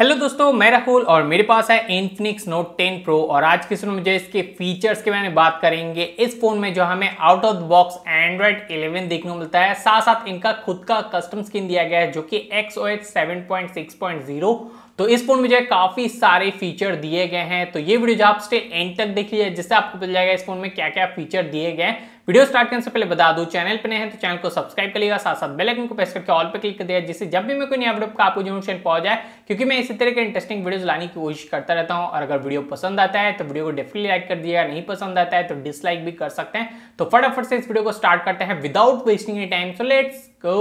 hello दोस्तों मैं राहुल और मेरे पास है इनफिनिक्स नोट 10 प्रो और आज के सुनो मुझे इसके फीचर्स के बारे में बात करेंगे इस फोन में जो हमें out of the box Android 11 देखने को मिलता है साथ साथ इनका खुद का कस्टम स्किन दिया गया है जो कि एक्स ओ एच तो इस फोन में जो है काफी सारे फीचर दिए गए हैं तो ये वीडियो जो आप स्टे एंड तक देख लीजिए जिससे आपको मिल जाएगा इस फोन में क्या क्या फीचर दिए गए हैं वीडियो स्टार्ट करने से पहले बता दूं चैनल पर नए हैं तो चैनल को सब्सक्राइब करिएगा साथ साथ बेल आइकन को प्रेस करके ऑल पे क्लिक कर दिया जिससे जब भी मैं कोई नया वीडियो आपको जो पहुंच जाए क्योंकि मैं इसी तरह के इंटरेस्टिंग वीडियोस लाने की कोशिश करता रहता हूँ और अगर वीडियो पसंद आता है तो वीडियो को डेफिनेटली लाइक कर दिया नहीं पसंद आता है तो डिसलाइक भी कर सकते हैं तो फटाफट से इस वीडियो को स्टार्ट करते हैं without wasting a time so let's go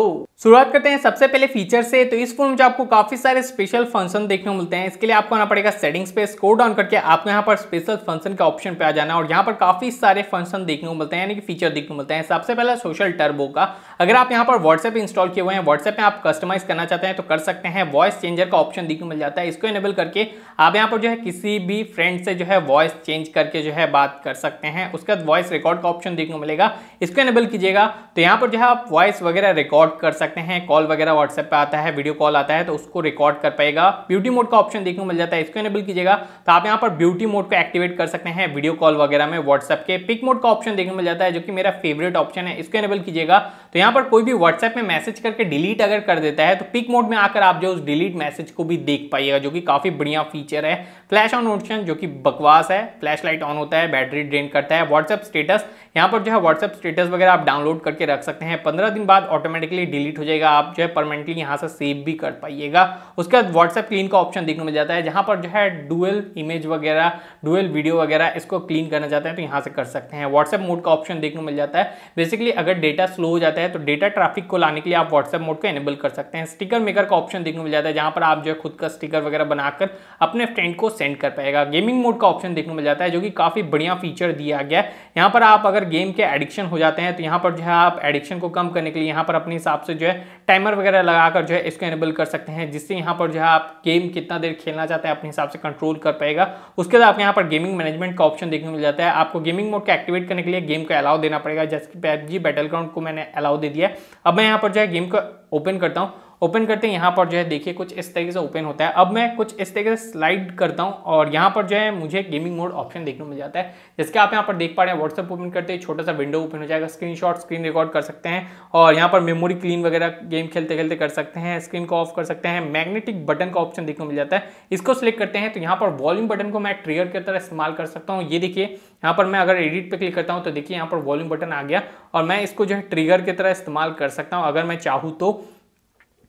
शुरुआत करते हैं सबसे पहले फीचर से तो इस फोन में आपको काफी सारे स्पेशल फंक्शन देखने को मिलते हैं इसके लिए आपको आना पड़ेगा सेटिंग्स पे स्कोर डाउन करके आपको यहाँ पर स्पेशल फंक्शन के ऑप्शन पे आ जाना और यहाँ पर काफी सारे फंक्शन देखने को मिलते हैं यानी कि फीचर देखने को मिलते हैं सबसे पहले सोशल टर्बो का अगर आप यहाँ पर व्हाट्सएप इंस्टॉल किए हुए हैं व्हाट्सएप में आप कस्टमाइज करना चाहते हैं तो कर सकते हैं वॉइस चेंजर का ऑप्शन देखने मिल जाता है इसको इनेबल करके आप यहाँ पर जो है किसी भी फ्रेंड से जो है वॉइस चेंज करके जो है बात कर सकते हैं उसके बाद वॉइस रिकॉर्ड का ऑप्शन देखने को मिलेगा इसको इनेबल कीजिएगा तो यहाँ पर जो है आप वॉइस वगैरह रिकॉर्ड कर सकते हैं कॉल वगैरह व्हाट्सएप पर आता है वीडियो कॉल आता है तो उसको रिकॉर्ड कर पाएगा ब्यूटी मोड का ऑप्शन देखने को मिल जाता है इसको इनेबल कीजिएगा तो आप यहाँ पर ब्यूटी मोड को एक्टिवेट कर सकते हैं वीडियो कॉल वगैरह में व्हाट्सएप के पिक मोड का ऑप्शन देखने मिल जाता है जो कि मेरा फेवरेट ऑप्शन है इसको इनेबल कीजिएगा तो यहाँ यहाँ पर कोई भी व्हाट्सएप में मैसेज करके डिलीट अगर कर देता है तो पिक मोड में आकर आप जो उस डिलीट मैसेज को भी देख पाइएगा जो कि काफ़ी बढ़िया फीचर है फ्लैश ऑन ऑप्शन जो कि बकवास है फ्लैश लाइट ऑन होता है बैटरी ड्रेन करता है व्हाट्सएप स्टेटस यहाँ पर जो है व्हाट्सएप स्टेटस वगैरह आप डाउनलोड करके रख सकते हैं पंद्रह दिन बाद ऑटोमेटिकली डिलीट हो जाएगा आप जो है परमानेंटली यहाँ से सेव भी कर पाइएगा उसके बाद व्हाट्सएप क्लीन का ऑप्शन देखने में जाता है जहाँ पर जो है डुअल इमेज वगैरह डुअल वीडियो वगैरह इसको क्लीन करना चाहते हैं तो यहाँ से कर सकते हैं व्हाट्सएप मोड का ऑप्शन देखने मिल जाता है बेसिकली अगर डेटा स्लो हो जाता है तो डेटा ट्राफिक को लाने के लिए आप व्हाट्सएप मोड को एनेबल कर सकते हैं स्टिकर मेकर का ऑप्शन देखने मिल जाता है जहाँ पर आप जो है खुद का स्टिकर वगैरह बनाकर अपने फ्रेंड को सेंड कर पाएगा गेमिंग मोड का ऑप्शन देखने मिल जाता है जो कि काफ़ी बढ़िया फीचर दिया गया है यहाँ पर आप अगर गेम के एडिक्शन हो जाते हैं तो यहाँ पर जो है आप एडिक्शन को कम करने के लिए यहाँ पर अपने हिसाब से जो है टाइमर वगैरह लगाकर जो है इसको एनेबल कर सकते हैं जिससे यहाँ पर जो है आप गेम कितना देर खेलना चाहते हैं अपने हिसाब से कंट्रोल कर पाएगा उसके बाद आपको यहाँ पर गेमिंग मैनेजमेंट का ऑप्शन देखने को मिल जाता है आपको गेमिंग मोड को एक्टिवेट करने के लिए गेम को अलाउ देना पड़ेगा जैसे कि पैब बैटल ग्राउंड को मैंने अलाउ दे दिया अब मैं यहाँ पर जो है गेम को ओपन करता हूँ ओपन करते हैं यहाँ पर जो है देखिए कुछ इस तरीके से ओपन होता है अब मैं कुछ इस तरीके से स्लाइड करता हूँ और यहाँ पर जो है मुझे गेमिंग मोड ऑप्शन देखने को मिल जाता है जिसके आप यहाँ पर देख पा रहे हैं व्हाट्सअप ओपन करते हैं छोटा सा विंडो ओपन हो जाएगा स्क्रीन स्क्रीन रिकॉर्ड कर सकते हैं और यहाँ पर मेमोरी क्लीन वगैरह गेम खेलते खेलते कर सकते हैं स्क्रीन को ऑफ कर सकते हैं मैग्नेटिक बटन का ऑप्शन देखने को मिल जाता है इसको सिलेक्ट करते हैं तो यहाँ पर वॉल्यूम बटन को मैं ट्रिगर की तरह इस्तेमाल कर सकता हूँ ये देखिए यहाँ पर मैं अगर एडिट पे क्लिक करता हूँ तो देखिए यहाँ पर वॉल्यूम बटन आ गया और मैं इसको जो है ट्रिगर की तरह इस्तेमाल कर सकता हूँ अगर मैं चाहूँ तो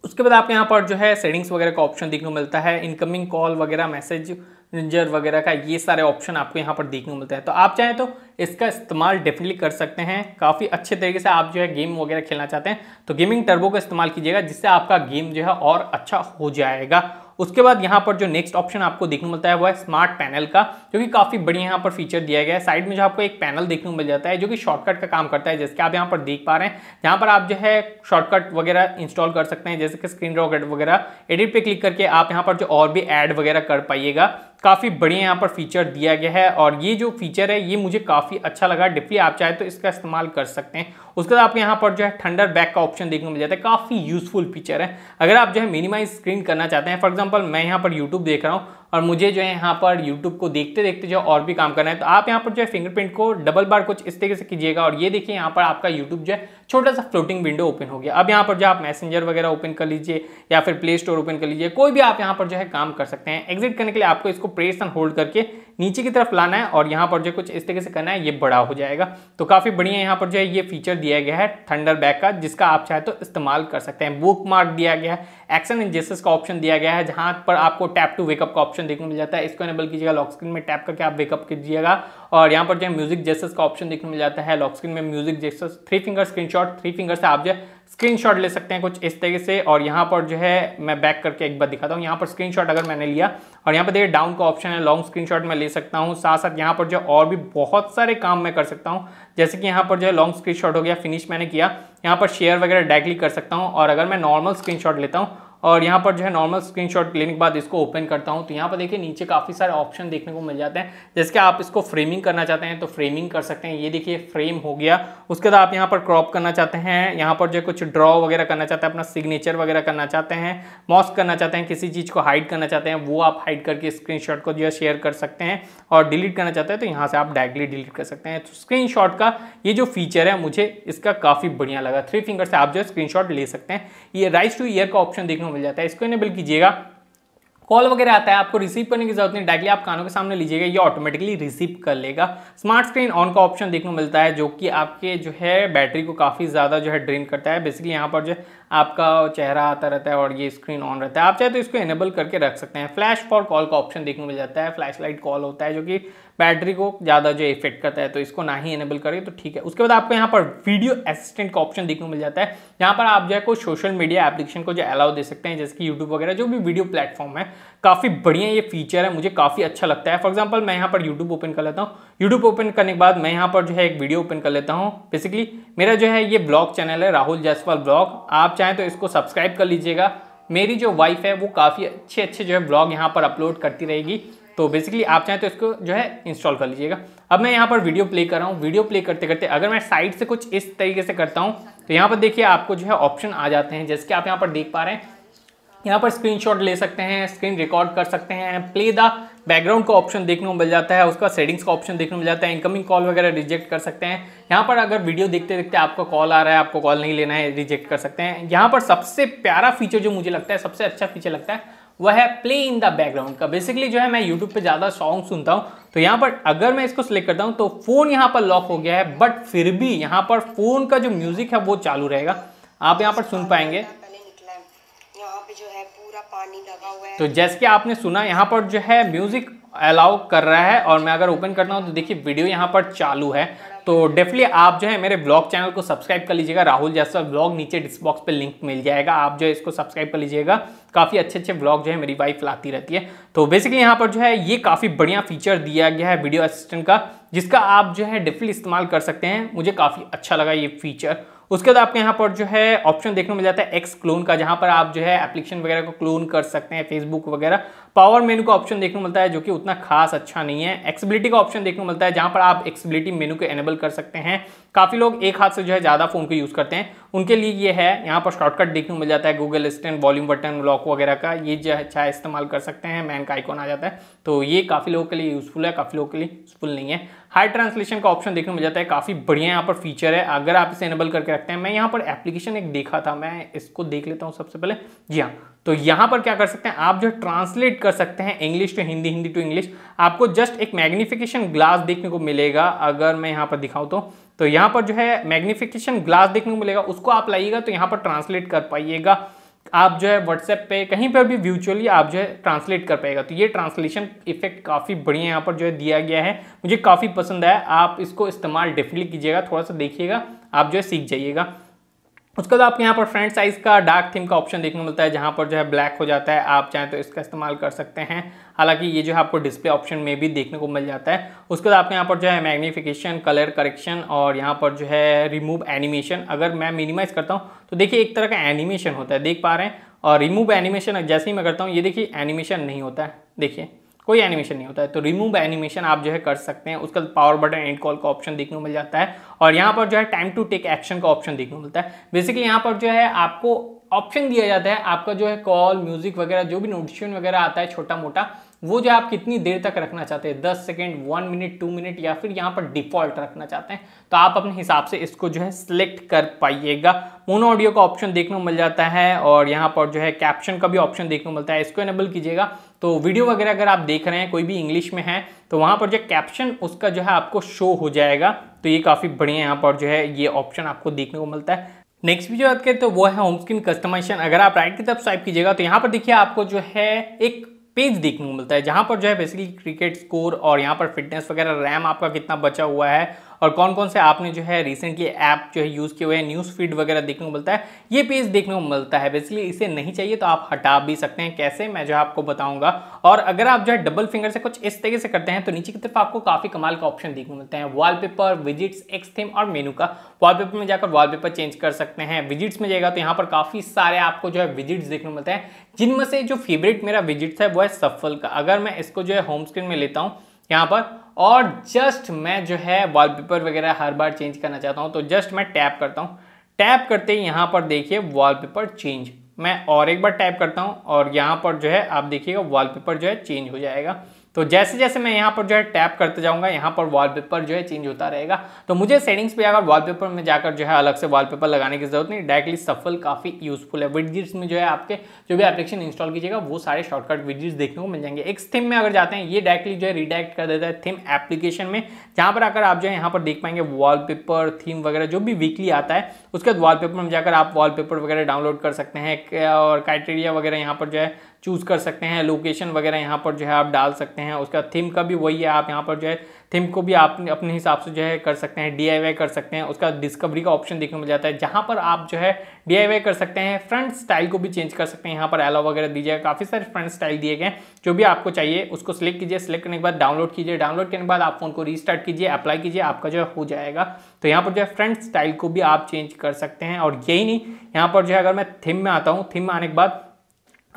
उसके बाद आपको यहाँ पर जो है सेटिंग्स वगैरह का ऑप्शन देखने को मिलता है इनकमिंग कॉल वगैरह मैसेज जर वगैरह का ये सारे ऑप्शन आपको यहाँ पर देखने को मिलता है तो आप चाहें तो इसका इस्तेमाल डेफिनेटली कर सकते हैं काफ़ी अच्छे तरीके से आप जो है गेम वगैरह खेलना चाहते हैं तो गेमिंग टर्बो का इस्तेमाल कीजिएगा जिससे आपका गेम जो है और अच्छा हो जाएगा उसके बाद यहाँ पर जो नेक्स्ट ऑप्शन आपको देखने को मिलता है वो है स्मार्ट पैनल का जो कि काफ़ी बढ़िया यहाँ पर फीचर दिया गया है साइड में जो आपको एक पैनल देखने को मिल जाता है जो कि शॉर्टकट का काम करता है जैसे आप यहाँ पर देख पा रहे हैं यहाँ पर आप जो है शॉर्टकट वगैरह इंस्टॉल कर सकते हैं जैसे कि स्क्रीन रॉकेट वगैरह एडिट पे क्लिक करके आप यहाँ पर जो और भी एड वगैरह कर पाइएगा काफ़ी बढ़िया यहाँ पर फीचर दिया गया है और ये जो फीचर है ये मुझे काफ़ी अच्छा लगा डिफली आप चाहे तो इसका इस्तेमाल कर सकते हैं उसके बाद आपको यहाँ पर जो है थंडर बैक का ऑप्शन देखने को मिल जाता है काफ़ी यूजफुल फीचर है अगर आप जो है मिनिमाइज स्क्रीन करना चाहते हैं फॉर एग्जाम्पल मैं यहाँ पर यूट्यूब देख रहा हूँ और मुझे जो है यहाँ पर यूट्यूब को देखते देखते जो और भी काम करना है तो आप यहाँ पर जो है फिंगरप्रिंट को डबल बार कुछ इस तरीके से कीजिएगा और ये देखिए यहाँ पर आपका यूट्यूब जो है छोटा सा फ्लोटिंग विंडो ओपन हो गया अब यहाँ पर जो आप मैसेंजर वगैरह ओपन कर लीजिए या फिर प्ले स्टोर ओपन कर लीजिए कोई भी आप यहाँ पर जो है काम कर सकते हैं एग्जिट करने के लिए आपको इसको प्रेस एंड होल्ड करके नीचे की तरफ लाना है और यहाँ पर जो कुछ इस तरीके से करना है ये बड़ा हो जाएगा तो काफ़ी बढ़िया यहाँ पर जो है ये फीचर दिया गया है थंडर बैक का जिसका आप चाहे तो इस्तेमाल कर सकते हैं बुक मार्क दिया गया है एक्शन एंड जेसेस का ऑप्शन दिया गया है जहां पर आपको टैप टू वेकअप का ऑप्शन देखने मिल जाता है इसको एनेबल कीजिएगा लॉक स्क्रीन में टैप करके आप वेकअप कीजिएगा और यहाँ पर जो है म्यूजिक जेसस का ऑप्शन देखने मिल जाता है लॉक स्क्रीन में म्यूजिक जेसस three finger shot three finger से आप जो है स्क्रीनशॉट ले सकते हैं कुछ इस तरीके से और यहाँ पर जो है मैं बैक करके एक बार दिखाता हूँ यहाँ पर स्क्रीनशॉट अगर मैंने लिया और यहाँ पर देखिए डाउन का ऑप्शन है लॉन्ग स्क्रीनशॉट मैं ले सकता हूँ साथ साथ यहाँ पर जो और भी बहुत सारे काम मैं कर सकता हूँ जैसे कि यहाँ पर जो है लॉन्ग स्क्रीनशॉट हो गया फिनिश मैंने किया यहाँ पर शेयर वगैरह डायरेक्टली कर सकता हूँ और अगर मैं नॉर्मल शॉट लेता हूँ और यहाँ पर जो है नॉर्मल स्क्रीनशॉट लेने के बाद इसको ओपन करता हूँ तो यहाँ पर देखिए नीचे काफ़ी सारे ऑप्शन देखने को मिल जाते हैं जैसे कि आप इसको फ्रेमिंग करना चाहते हैं तो फ्रेमिंग कर सकते हैं ये देखिए फ्रेम हो गया उसके बाद आप यहाँ पर क्रॉप करना चाहते हैं यहाँ पर जो है कुछ ड्रॉ वगैरह करना चाहते हैं अपना सिग्नेचर वगैरह करना चाहते हैं मॉस्क करना चाहते हैं किसी चीज़ को हाइड करना चाहते हैं वो आप हाइड करके स्क्रीन को जो है शेयर कर सकते हैं और डिलीट करना चाहते हैं तो यहाँ से आप डायरेक्टली डिलीट कर सकते हैं तो स्क्रीनशॉट का ये जो फीचर है मुझे इसका काफ़ी बढ़िया लगा थ्री फिंगर से आप जो है स्क्रीन ले सकते हैं ये राइस टू ईयर का ऑप्शन देखने में मिल जाता है इसको इनेबल कीजिएगा कॉल वगैरह आता है आपको रिसीव करने की जरूरत नहीं डायरेक्टली आप कानों के सामने लीजिएगा ये ऑटोमेटिकली रिसीव कर लेगा स्मार्ट स्क्रीन ऑन का ऑप्शन देखने को मिलता है जो कि आपके जो है बैटरी को काफ़ी ज़्यादा जो है ड्रेन करता है बेसिकली यहाँ पर जो है आपका चेहरा आता रहता है और ये स्क्रीन ऑन रहता है आप चाहे तो इसको इनेबल करके रख सकते हैं फ्लैश फॉर कॉल का ऑप्शन देखने मिल जाता है फ्लैश लाइट कॉल होता है जो कि बैटरी को ज़्यादा जो इफेक्ट करता है तो इसको ना ही इनेबल करें तो ठीक है उसके बाद आपको यहाँ पर वीडियो असिस्टेंट का ऑप्शन देखने मिल जाता है यहाँ पर आप जो है कोई सोशल मीडिया एप्लीकेशन को जो अलाउ दे सकते हैं जैसे कि यूट्यूब वगैरह जो भी वीडियो प्लेटफॉर्म है काफ़ी बढ़िया ये फीचर है मुझे काफ़ी अच्छा लगता है फॉर एग्जाम्पल मैं यहाँ पर यूट्यूब ओपन कर लेता हूँ यूट्यूब ओपन करने के बाद मैं यहाँ पर जो है एक वीडियो ओपन कर लेता हूँ बेसिकली मेरा जो है ये ब्लॉग चैनल है राहुल जायसवाल ब्लॉग आप चाहें तो इसको सब्सक्राइब कर लीजिएगा मेरी जो वाइफ है वो काफ़ी अच्छे अच्छे जो है ब्लॉग यहाँ पर अपलोड करती रहेगी तो बेसिकली आप चाहें तो इसको जो है इंस्टॉल कर लीजिएगा अब मैं यहाँ पर वीडियो प्ले कर रहा हूँ वीडियो प्ले करते करते अगर मैं साइड से कुछ इस तरीके से करता हूँ तो यहाँ पर देखिए आपको जो है ऑप्शन आ जाते हैं जैसे कि आप यहाँ पर देख पा रहे हैं यहाँ पर स्क्रीनशॉट ले सकते हैं स्क्रीन रिकॉर्ड कर सकते हैं प्ले द बैकग्राउंड का ऑप्शन देखने को मिल जाता है उसका सेटिंग्स का ऑप्शन देखने को मिल जाता है इनकमिंग कॉल वगैरह रिजेक्ट कर सकते हैं यहाँ पर अगर वीडियो देखते देखते आपका कॉल आ रहा है आपको कॉल नहीं लेना है रिजेक्ट कर सकते हैं यहाँ पर सबसे प्यारा फीचर जो मुझे लगता है सबसे अच्छा फीचर लगता है वह है प्ले इन द बैकग्राउंड का बेसिकली जो है मैं यूट्यूब पर ज़्यादा सॉन्ग सुनता हूँ तो यहाँ पर अगर मैं इसको सिलेक्ट करता हूँ तो फ़ोन यहाँ पर लॉक हो गया है बट फिर भी यहाँ पर फ़ोन का जो म्यूज़िक है वो चालू रहेगा आप यहाँ पर सुन पाएंगे तो जैसे कि आपने सुना यहाँ पर जो है म्यूज़िक अलाउ कर रहा है और मैं अगर ओपन करता हूँ तो देखिए वीडियो यहाँ पर चालू है तो डेफिनेटली आप जो है मेरे ब्लॉग चैनल को सब्सक्राइब कर लीजिएगा राहुल जैसा ब्लॉग नीचे डिस्बॉक्स पे लिंक मिल जाएगा आप जो है इसको सब्सक्राइब कर लीजिएगा काफ़ी अच्छे अच्छे ब्लॉग जो है मेरी वाइफ लाती रहती है तो बेसिकली यहाँ पर जो है ये काफ़ी बढ़िया फीचर दिया गया है वीडियो असिस्टेंट का जिसका आप जो है डेफिनेटली इस्तेमाल कर सकते हैं मुझे काफ़ी अच्छा लगा ये फीचर उसके बाद आपके यहाँ पर जो है ऑप्शन देखने को मिल जाता है एक्स क्लोन का जहाँ पर आप जो है एप्लीकेशन वगैरह को क्लोन कर सकते हैं फेसबुक वगैरह पावर मेनू का ऑप्शन देखने को मिलता है जो कि उतना खास अच्छा नहीं है एक्सबिलिटी का ऑप्शन देखने को मिलता है जहां पर आप एक्सबिलिटी मेनू को एनेबल कर सकते हैं काफ़ी लोग एक हाथ से जो है ज़्यादा फ़ोन को यूज़ करते हैं उनके लिए ये है यहाँ पर शॉर्टकट देखने को मिल जाता है Google stand volume button lock वगैरह का ये जो है अच्छा इस्तेमाल कर सकते हैं मैन का आइकॉन आ जाता है तो ये काफ़ी लोगों के लिए यूज़फुल है काफ़ी लोगों के लिए यूज़फुल नहीं है हाई ट्रांसलेशन का ऑप्शन देखने को मिल जाता है काफ़ी बढ़िया यहाँ पर फीचर है अगर आप इसे एनेबल करके रखते हैं मैं यहाँ पर एप्लीकेशन एक देखा था मैं इसको देख लेता हूँ सबसे पहले जी हाँ तो यहाँ पर क्या कर सकते हैं आप जो ट्रांसलेट ट्रांसलेट कर सकते हैं English to Hindi Hindi to English आपको जस्ट एक मैग्निफिकेशन ग्लास देखने को मिलेगा अगर मैं यहाँ पर दिखाऊँ तो तो यहाँ पर जो है मैग्निफिकेशन ग्लास देखने को मिलेगा उसको आप लाइएगा तो यहाँ पर ट्रांसलेट कर पाइएगा आप जो है व्हाट्सएप पे कहीं पर भी व्यूचुअली आप जो है ट्रांसलेट कर पाएगा तो ये ट्रांसलेशन इफेक्ट काफ़ी बढ़िया यहाँ पर जो है दिया गया है मुझे काफ़ी पसंद आया आप इसको इस्तेमाल डेफिनेटली कीजिएगा थोड़ा सा देखिएगा आप जो है सीख जाइएगा उसके बाद आपके यहाँ पर फ्रंट साइज का डार्क थीम का ऑप्शन देखने को मिलता है जहाँ पर जो है ब्लैक हो जाता है आप चाहें तो इसका इस्तेमाल कर सकते हैं हालांकि ये जो है आपको डिस्प्ले ऑप्शन में भी देखने को मिल जाता है उसके बाद आपके यहाँ पर जो है मैग्नीफिकेशन कलर करेक्शन और यहाँ पर जो है रिमूव एनिमेशन अगर मैं मिनिमाइज करता हूँ तो देखिए एक तरह का एनिमेशन होता है देख पा रहे हैं और रिमूव एनिमेशन जैसे ही मैं करता हूँ ये देखिए एनिमेशन नहीं होता है देखिए कोई एनिमेशन नहीं होता है तो रिमूव एनिमेशन आप जो है कर सकते हैं उसका पावर बटन एंड कॉल का ऑप्शन देखने को मिल जाता है और यहाँ पर जो है टाइम टू टेक एक्शन का ऑप्शन देखने को मिलता है बेसिकली यहाँ पर जो है आपको ऑप्शन दिया जाता है आपका जो है कॉल म्यूजिक वगैरह जो भी नोटिफिकेशन वगैरह आता है छोटा मोटा वो जो आप कितनी देर तक रखना चाहते हैं दस second one minute two minute या फिर यहाँ पर डिफॉल्ट रखना चाहते हैं तो आप अपने हिसाब से इसको जो है सिलेक्ट कर पाइएगा मोनो ऑडियो का ऑप्शन देखने को मिल जाता है और यहाँ पर जो है कैप्शन का भी ऑप्शन देखने को मिलता है इसको एनेबल कीजिएगा तो वीडियो वगैरह अगर आप देख रहे हैं कोई भी इंग्लिश में है तो वहाँ पर जो कैप्शन उसका जो है आपको शो हो जाएगा तो ये काफ़ी बढ़िया यहाँ पर जो है ये ऑप्शन आपको देखने को मिलता है नेक्स्ट भी जो बात करें तो वो है होम स्क्रीन कस्टमाइजेशन अगर आप राइट की तरफ स्वाइप कीजिएगा तो यहाँ पर देखिए आपको जो है एक पेज देखने को मिलता है जहाँ पर जो है बेसिकली क्रिकेट स्कोर और यहाँ पर फिटनेस वगैरह रैम आपका कितना बचा हुआ है और कौन कौन से आपने जो है रिसेंटली ऐप जो है यूज़ किए हुए हैं न्यूज़ फीड वगैरह देखने को मिलता है ये पेज देखने को मिलता है बेसिकली इसे नहीं चाहिए तो आप हटा भी सकते हैं कैसे मैं जो है आपको बताऊंगा और अगर आप जो है डबल फिंगर से कुछ इस तरीके से करते हैं तो नीचे की तरफ आपको काफ़ी कमाल का ऑप्शन देखने को मिलते हैं वॉलपेपर विजिट्स एक्स और मेनू का वॉलपेपर में जाकर वॉलपेपर चेंज कर सकते हैं विजिट्स में जाएगा तो यहाँ पर काफ़ी सारे आपको जो है विजिट्स देखने को मिलते हैं जिनमें से जो फेवरेट मेरा विजिट्स है वो है सफल का अगर मैं इसको जो है होम स्क्रीन में लेता हूँ यहाँ पर और जस्ट मैं जो है वॉलपेपर वगैरह हर बार चेंज करना चाहता हूँ तो जस्ट मैं टैप करता हूँ टैप करते ही यहाँ पर देखिए वॉलपेपर चेंज मैं और एक बार टैप करता हूँ और यहाँ पर जो है आप देखिएगा वॉलपेपर जो है चेंज हो जाएगा तो जैसे जैसे मैं यहाँ पर जो है टैप करते जाऊँगा यहाँ पर वॉलपेपर जो है चेंज होता रहेगा तो मुझे सेटिंग्स पे अगर वॉलपेपर में जाकर जो है अलग से वॉलपेपर लगाने की जरूरत नहीं डायरेक्टली सफल काफ़ी यूजफुल है विडजिट्स में जो है आपके जो भी एप्लीकेशन इंस्टॉल कीजिएगा वो सारे शॉर्टकट विडजिट्स देखने को मिल जाएंगे एक थीम में अगर जाते हैं ये डायरेक्टली जो है रिडायरेक्ट कर देता है थीम एप्लीकेशन में जहाँ पर आकर आप जो है यहाँ पर देख पाएंगे वॉलपेपर थीम वगैरह जो भी वीकली आता है उसके बाद वॉलपेपर में जाकर आप वॉलपेपर वगैरह डाउनलोड कर सकते हैं और क्राइटेरिया वगैरह यहाँ पर जो है चूज़ कर सकते हैं लोकेशन वगैरह यहाँ पर जो है आप डाल सकते हैं उसका थीम का भी वही है आप यहाँ पर जो है थीम को भी आप अपने हिसाब से जो है कर सकते हैं डी कर सकते हैं उसका डिस्कवरी का ऑप्शन देखने को मिल जाता है जहाँ पर आप जो है डी कर सकते हैं फ्रंट स्टाइल को भी चेंज कर सकते हैं यहाँ पर एलो वगैरह दी काफ़ी सारे फ्रंट स्टाइल दिए गए जो भी आपको चाहिए उसको सिलेक्ट कीजिए सिलेक्ट करने के बाद डाउनलोड कीजिए डाउनलोड करने के बाद आप फोन को रीस्टार्ट कीजिए अप्लाई कीजिए आपका जो है हो जाएगा तो यहाँ पर जो है फ्रंट स्टाइल को भी आप चेंज कर सकते हैं और यही नहीं यहाँ पर जो है अगर मैं थीम में आता हूँ थीम में आने के बाद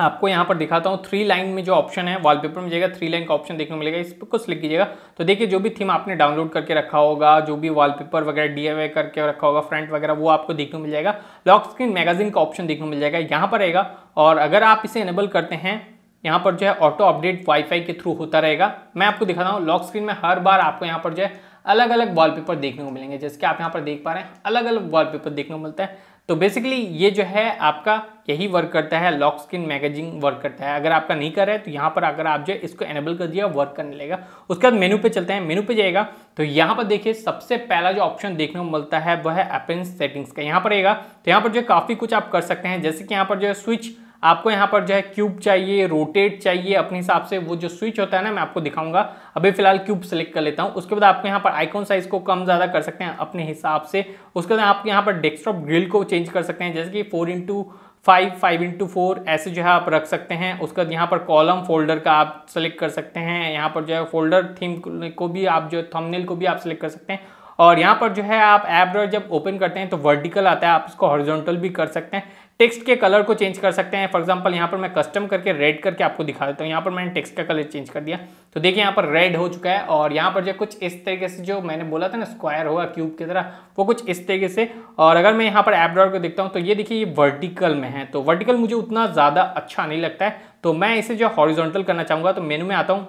आपको यहाँ पर दिखाता हूँ थ्री लाइन में जो ऑप्शन है वॉलपेपर में जाएगा थ्री लाइन का ऑप्शन देखने को मिलेगा इस पर कुछ लिख कीजिएगा तो देखिए जो भी थीम आपने डाउनलोड करके रखा होगा जो भी वॉलपेपर वगैरह डीआईवाई करके रखा होगा फ्रंट वगैरह वो आपको देखने को मिल जाएगा लॉक स्क्रीन मैगजीन का ऑप्शन देखने को मिल जाएगा यहाँ पर रहेगा और अगर आप इसे इनेबल करते हैं यहाँ पर जो है ऑटो अपडेट वाईफाई के थ्रू होता रहेगा मैं आपको दिखाता हूँ लॉक स्क्रीन में हर बार आपको यहाँ पर जो है अलग अलग वॉलपेपर देखने को मिलेंगे जैसे कि आप यहाँ पर देख पा रहे हैं अलग अलग वॉलपेपर देखने को मिलता है तो बेसिकली ये जो है आपका यही वर्क करता है लॉक स्किन मैगजिंग वर्क करता है अगर आपका नहीं कर रहा है तो यहाँ पर अगर आप जो है इसको एनेबल कर दिया वर्क करने लगेगा उसके बाद मेनू पे चलते हैं मेनू पे जाएगा तो यहाँ पर देखिए सबसे पहला जो ऑप्शन देखने को मिलता है वह है अपेंस सेटिंग्स का यहाँ पर रहेगा तो यहाँ पर जो काफ़ी कुछ आप कर सकते हैं जैसे कि यहाँ पर जो है स्विच आपको यहाँ पर जो है क्यूब चाहिए रोटेट चाहिए अपने हिसाब से वो जो स्विच होता है ना मैं आपको दिखाऊंगा अभी फिलहाल क्यूब सेलेक्ट कर लेता हूँ उसके बाद आपको यहाँ पर आइकॉन साइज को कम ज़्यादा कर सकते हैं अपने हिसाब से उसके बाद आप यहाँ पर डेस्कटॉप ग्रिल को चेंज कर सकते हैं जैसे कि four into five five into four ऐसे जो है आप रख सकते हैं उसके बाद यहाँ पर कॉलम फोल्डर का आप सेलेक्ट कर सकते हैं यहाँ पर जो है फोल्डर थीम को भी आप जो थंबनेल को भी आप सेलेक्ट कर सकते हैं और यहाँ पर जो है आप ऐप जब ओपन करते हैं तो वर्टिकल आता है आप इसको हॉरिजॉन्टल भी कर सकते हैं टेक्स्ट के कलर को चेंज कर सकते हैं फॉर एग्जाम्पल यहाँ पर मैं कस्टम करके रेड करके आपको दिखा देता हूँ यहाँ पर मैंने टेक्स्ट का कलर चेंज कर दिया तो देखिए यहाँ पर रेड हो चुका है और यहाँ पर जो कुछ इस तरीके से जो मैंने बोला था ना स्क्वायर होगा क्यूब की तरह वो कुछ इस तरीके से और अगर मैं यहाँ पर एपड्रॉड को देखता हूँ तो ये देखिए ये वर्टिकल में है तो वर्टिकल मुझे उतना ज़्यादा अच्छा नहीं लगता है तो मैं इसे जो हॉरिजोनटल करना चाहूँगा तो मेनू में आता हूँ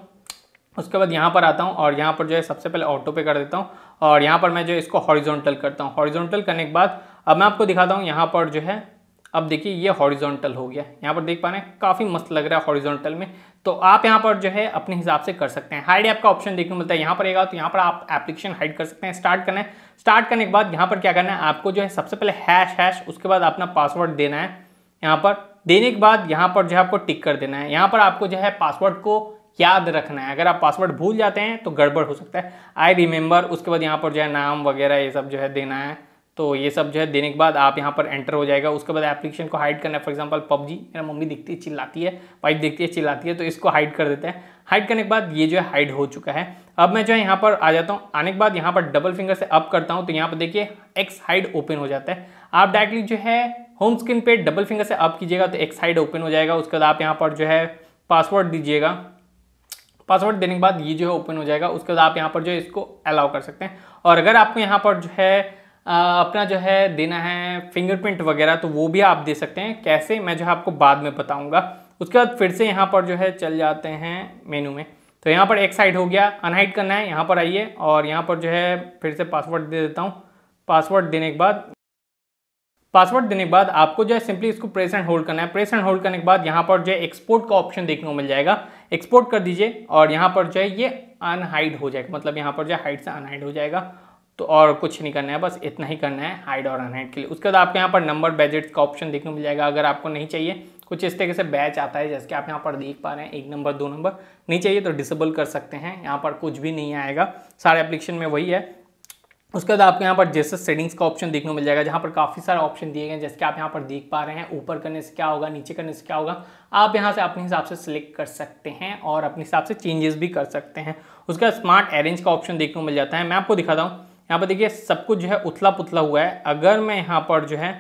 उसके बाद यहाँ पर आता हूँ और यहाँ पर जो है सबसे पहले ऑटो पे कर देता हूँ और यहाँ पर मैं जो इसको हॉरिजोनटल करता हूँ हॉरिजोनटल करने के बाद अब मैं आपको दिखाता हूँ यहाँ पर जो है अब देखिए ये हॉरिजॉन्टल हो गया यहाँ पर देख पा रहे हैं काफ़ी मस्त लग रहा है हॉरिजॉन्टल में तो आप यहाँ पर जो है अपने हिसाब से कर सकते हैं हाइड ऐप का ऑप्शन देखने को मिलता है यहाँ पर आएगा तो यहाँ पर आप एप्लीकेशन हाइड कर सकते हैं स्टार्ट करना है स्टार्ट करने के बाद यहाँ पर क्या करना है आपको जो है सबसे पहले हैश हैश उसके बाद अपना पासवर्ड देना है यहाँ पर देने के बाद यहाँ पर जो है आपको टिक कर देना है यहाँ पर आपको जो है पासवर्ड को याद रखना है अगर आप पासवर्ड भूल जाते हैं तो गड़बड़ हो सकता है आई रिमेंबर उसके बाद यहाँ पर जो है नाम वगैरह ये सब जो है देना है तो ये सब जो है देने के बाद आप यहाँ पर एंटर हो जाएगा उसके बाद एप्लीकेशन को हाइड करना है फॉर एग्जांपल पबजी मेरा मम्मी दिखती है चिल्लाती है वाइफ देखती है चिल्लाती है तो इसको हाइड कर देते हैं हाइड करने के बाद ये जो है हाइड हो चुका है अब मैं जो है यहाँ पर आ जाता हूँ आने के बाद यहाँ पर डबल फिंगर से अप करता हूँ तो यहाँ पर देखिए एक्स हाइड ओपन हो जाता है आप डायरेक्टली जो है होम स्क्रीन पे डबल फिंगर से अप कीजिएगा तो एक्स हाइड ओपन हो जाएगा उसके बाद आप यहाँ पर जो है पासवर्ड दीजिएगा पासवर्ड देने के बाद ये जो है ओपन हो जाएगा उसके बाद आप यहाँ पर जो है इसको अलाउ कर सकते हैं और अगर आपको यहाँ पर जो है अपना जो है देना है फिंगरप्रिंट वगैरह तो वो भी आप दे सकते हैं कैसे मैं जो है आपको बाद में बताऊँगा उसके बाद फिर से यहाँ पर जो है चल जाते हैं मेनू में तो यहाँ पर एक साइड हो गया अनहाइड करना है यहाँ पर आइए और यहाँ पर जो है फिर से पासवर्ड दे देता हूँ पासवर्ड देने के बाद पासवर्ड देने के बाद आपको जो है सिंपली इसको प्रेस एंड होल्ड करना है प्रेस एंड होल्ड करने के बाद यहाँ पर जो है एक्सपोर्ट का ऑप्शन देखने को मिल जाएगा एक्सपोर्ट कर दीजिए और यहाँ पर जो है ये अनहाइड हो जाएगा मतलब यहाँ पर जो है हाइट से अनहाइड हो जाएगा तो और कुछ नहीं करना है बस इतना ही करना है हाइड और अनहाइड के लिए उसके बाद आपको यहाँ पर नंबर बैजेट्स का ऑप्शन देखने को मिल जाएगा अगर आपको नहीं चाहिए कुछ इस तरीके से बैच आता है जैसे कि आप यहाँ पर देख पा रहे हैं एक नंबर दो नंबर नहीं चाहिए तो डिसेबल कर सकते हैं यहाँ पर कुछ भी नहीं आएगा सारे एप्लीकेशन में वही है उसके बाद आपको यहाँ पर जैसे सेटिंग्स का ऑप्शन देखने को मिल जाएगा जहाँ पर काफ़ी सारे ऑप्शन दिए गए जैसे कि आप यहाँ पर देख पा रहे हैं ऊपर करने से क्या होगा नीचे करने से क्या होगा आप यहाँ से अपने हिसाब से सिलेक्ट कर सकते हैं और अपने हिसाब से चेंजेस भी कर सकते हैं उसके बाद स्मार्ट अरेंज का ऑप्शन देखने को मिल जाता है मैं आपको दिखाता हूँ यहाँ पर देखिए सब कुछ जो है उथला पुथला हुआ है अगर मैं यहाँ पर जो है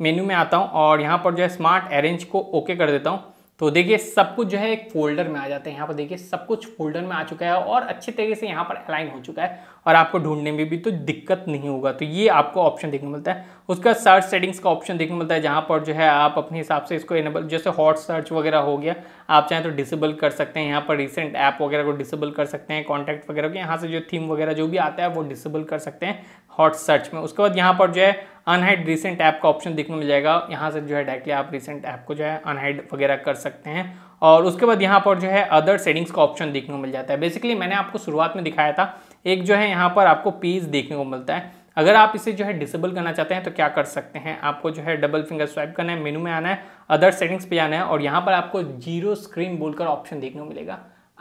मेन्यू में आता हूँ और यहाँ पर जो है स्मार्ट अरेंज को ओके कर देता हूँ तो देखिए सब कुछ जो है एक फोल्डर में आ जाते हैं यहाँ पर देखिए सब कुछ फोल्डर में आ चुका है और अच्छे तरीके से यहाँ पर अलाइन हो चुका है और आपको ढूंढने में भी तो दिक्कत नहीं होगा तो ये आपको ऑप्शन देखने मिलता है उसका सर्च सेटिंग्स का ऑप्शन देखने मिलता है जहाँ पर जो है आप अपने हिसाब से इसको इनेबल जैसे हॉट सर्च वगैरह हो गया आप चाहें तो डिसेबल कर सकते हैं यहाँ पर रिसेंट ऐप वगैरह को डिसेबल कर सकते हैं कॉन्टैक्ट वगैरह के यहाँ से जो थीम वगैरह जो भी आता है वो डिसेबल कर सकते हैं हॉट सर्च में उसके बाद यहाँ पर जो है अनहाइड रिसेंट ऐप का ऑप्शन देखने मिल जाएगा यहाँ से जो है डायरेक्टली आप रिसेंट ऐप को जो है अनहाइड वगैरह कर सकते हैं और उसके बाद यहाँ पर जो है अदर सेटिंग्स का ऑप्शन देखने को मिल जाता है बेसिकली मैंने आपको शुरुआत में दिखाया था एक जो है यहाँ पर आपको पेज देखने को मिलता है अगर आप इसे जो है डिसेबल करना चाहते हैं तो क्या कर सकते हैं आपको जो है डबल फिंगर स्वाइप करना है मेनू में आना है अदर सेटिंग्स पे जाना है और यहाँ पर आपको जीरो स्क्रीन बोलकर ऑप्शन देखने को मिलेगा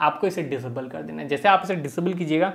आपको इसे डिसेबल कर देना है जैसे आप इसे डिसेबल कीजिएगा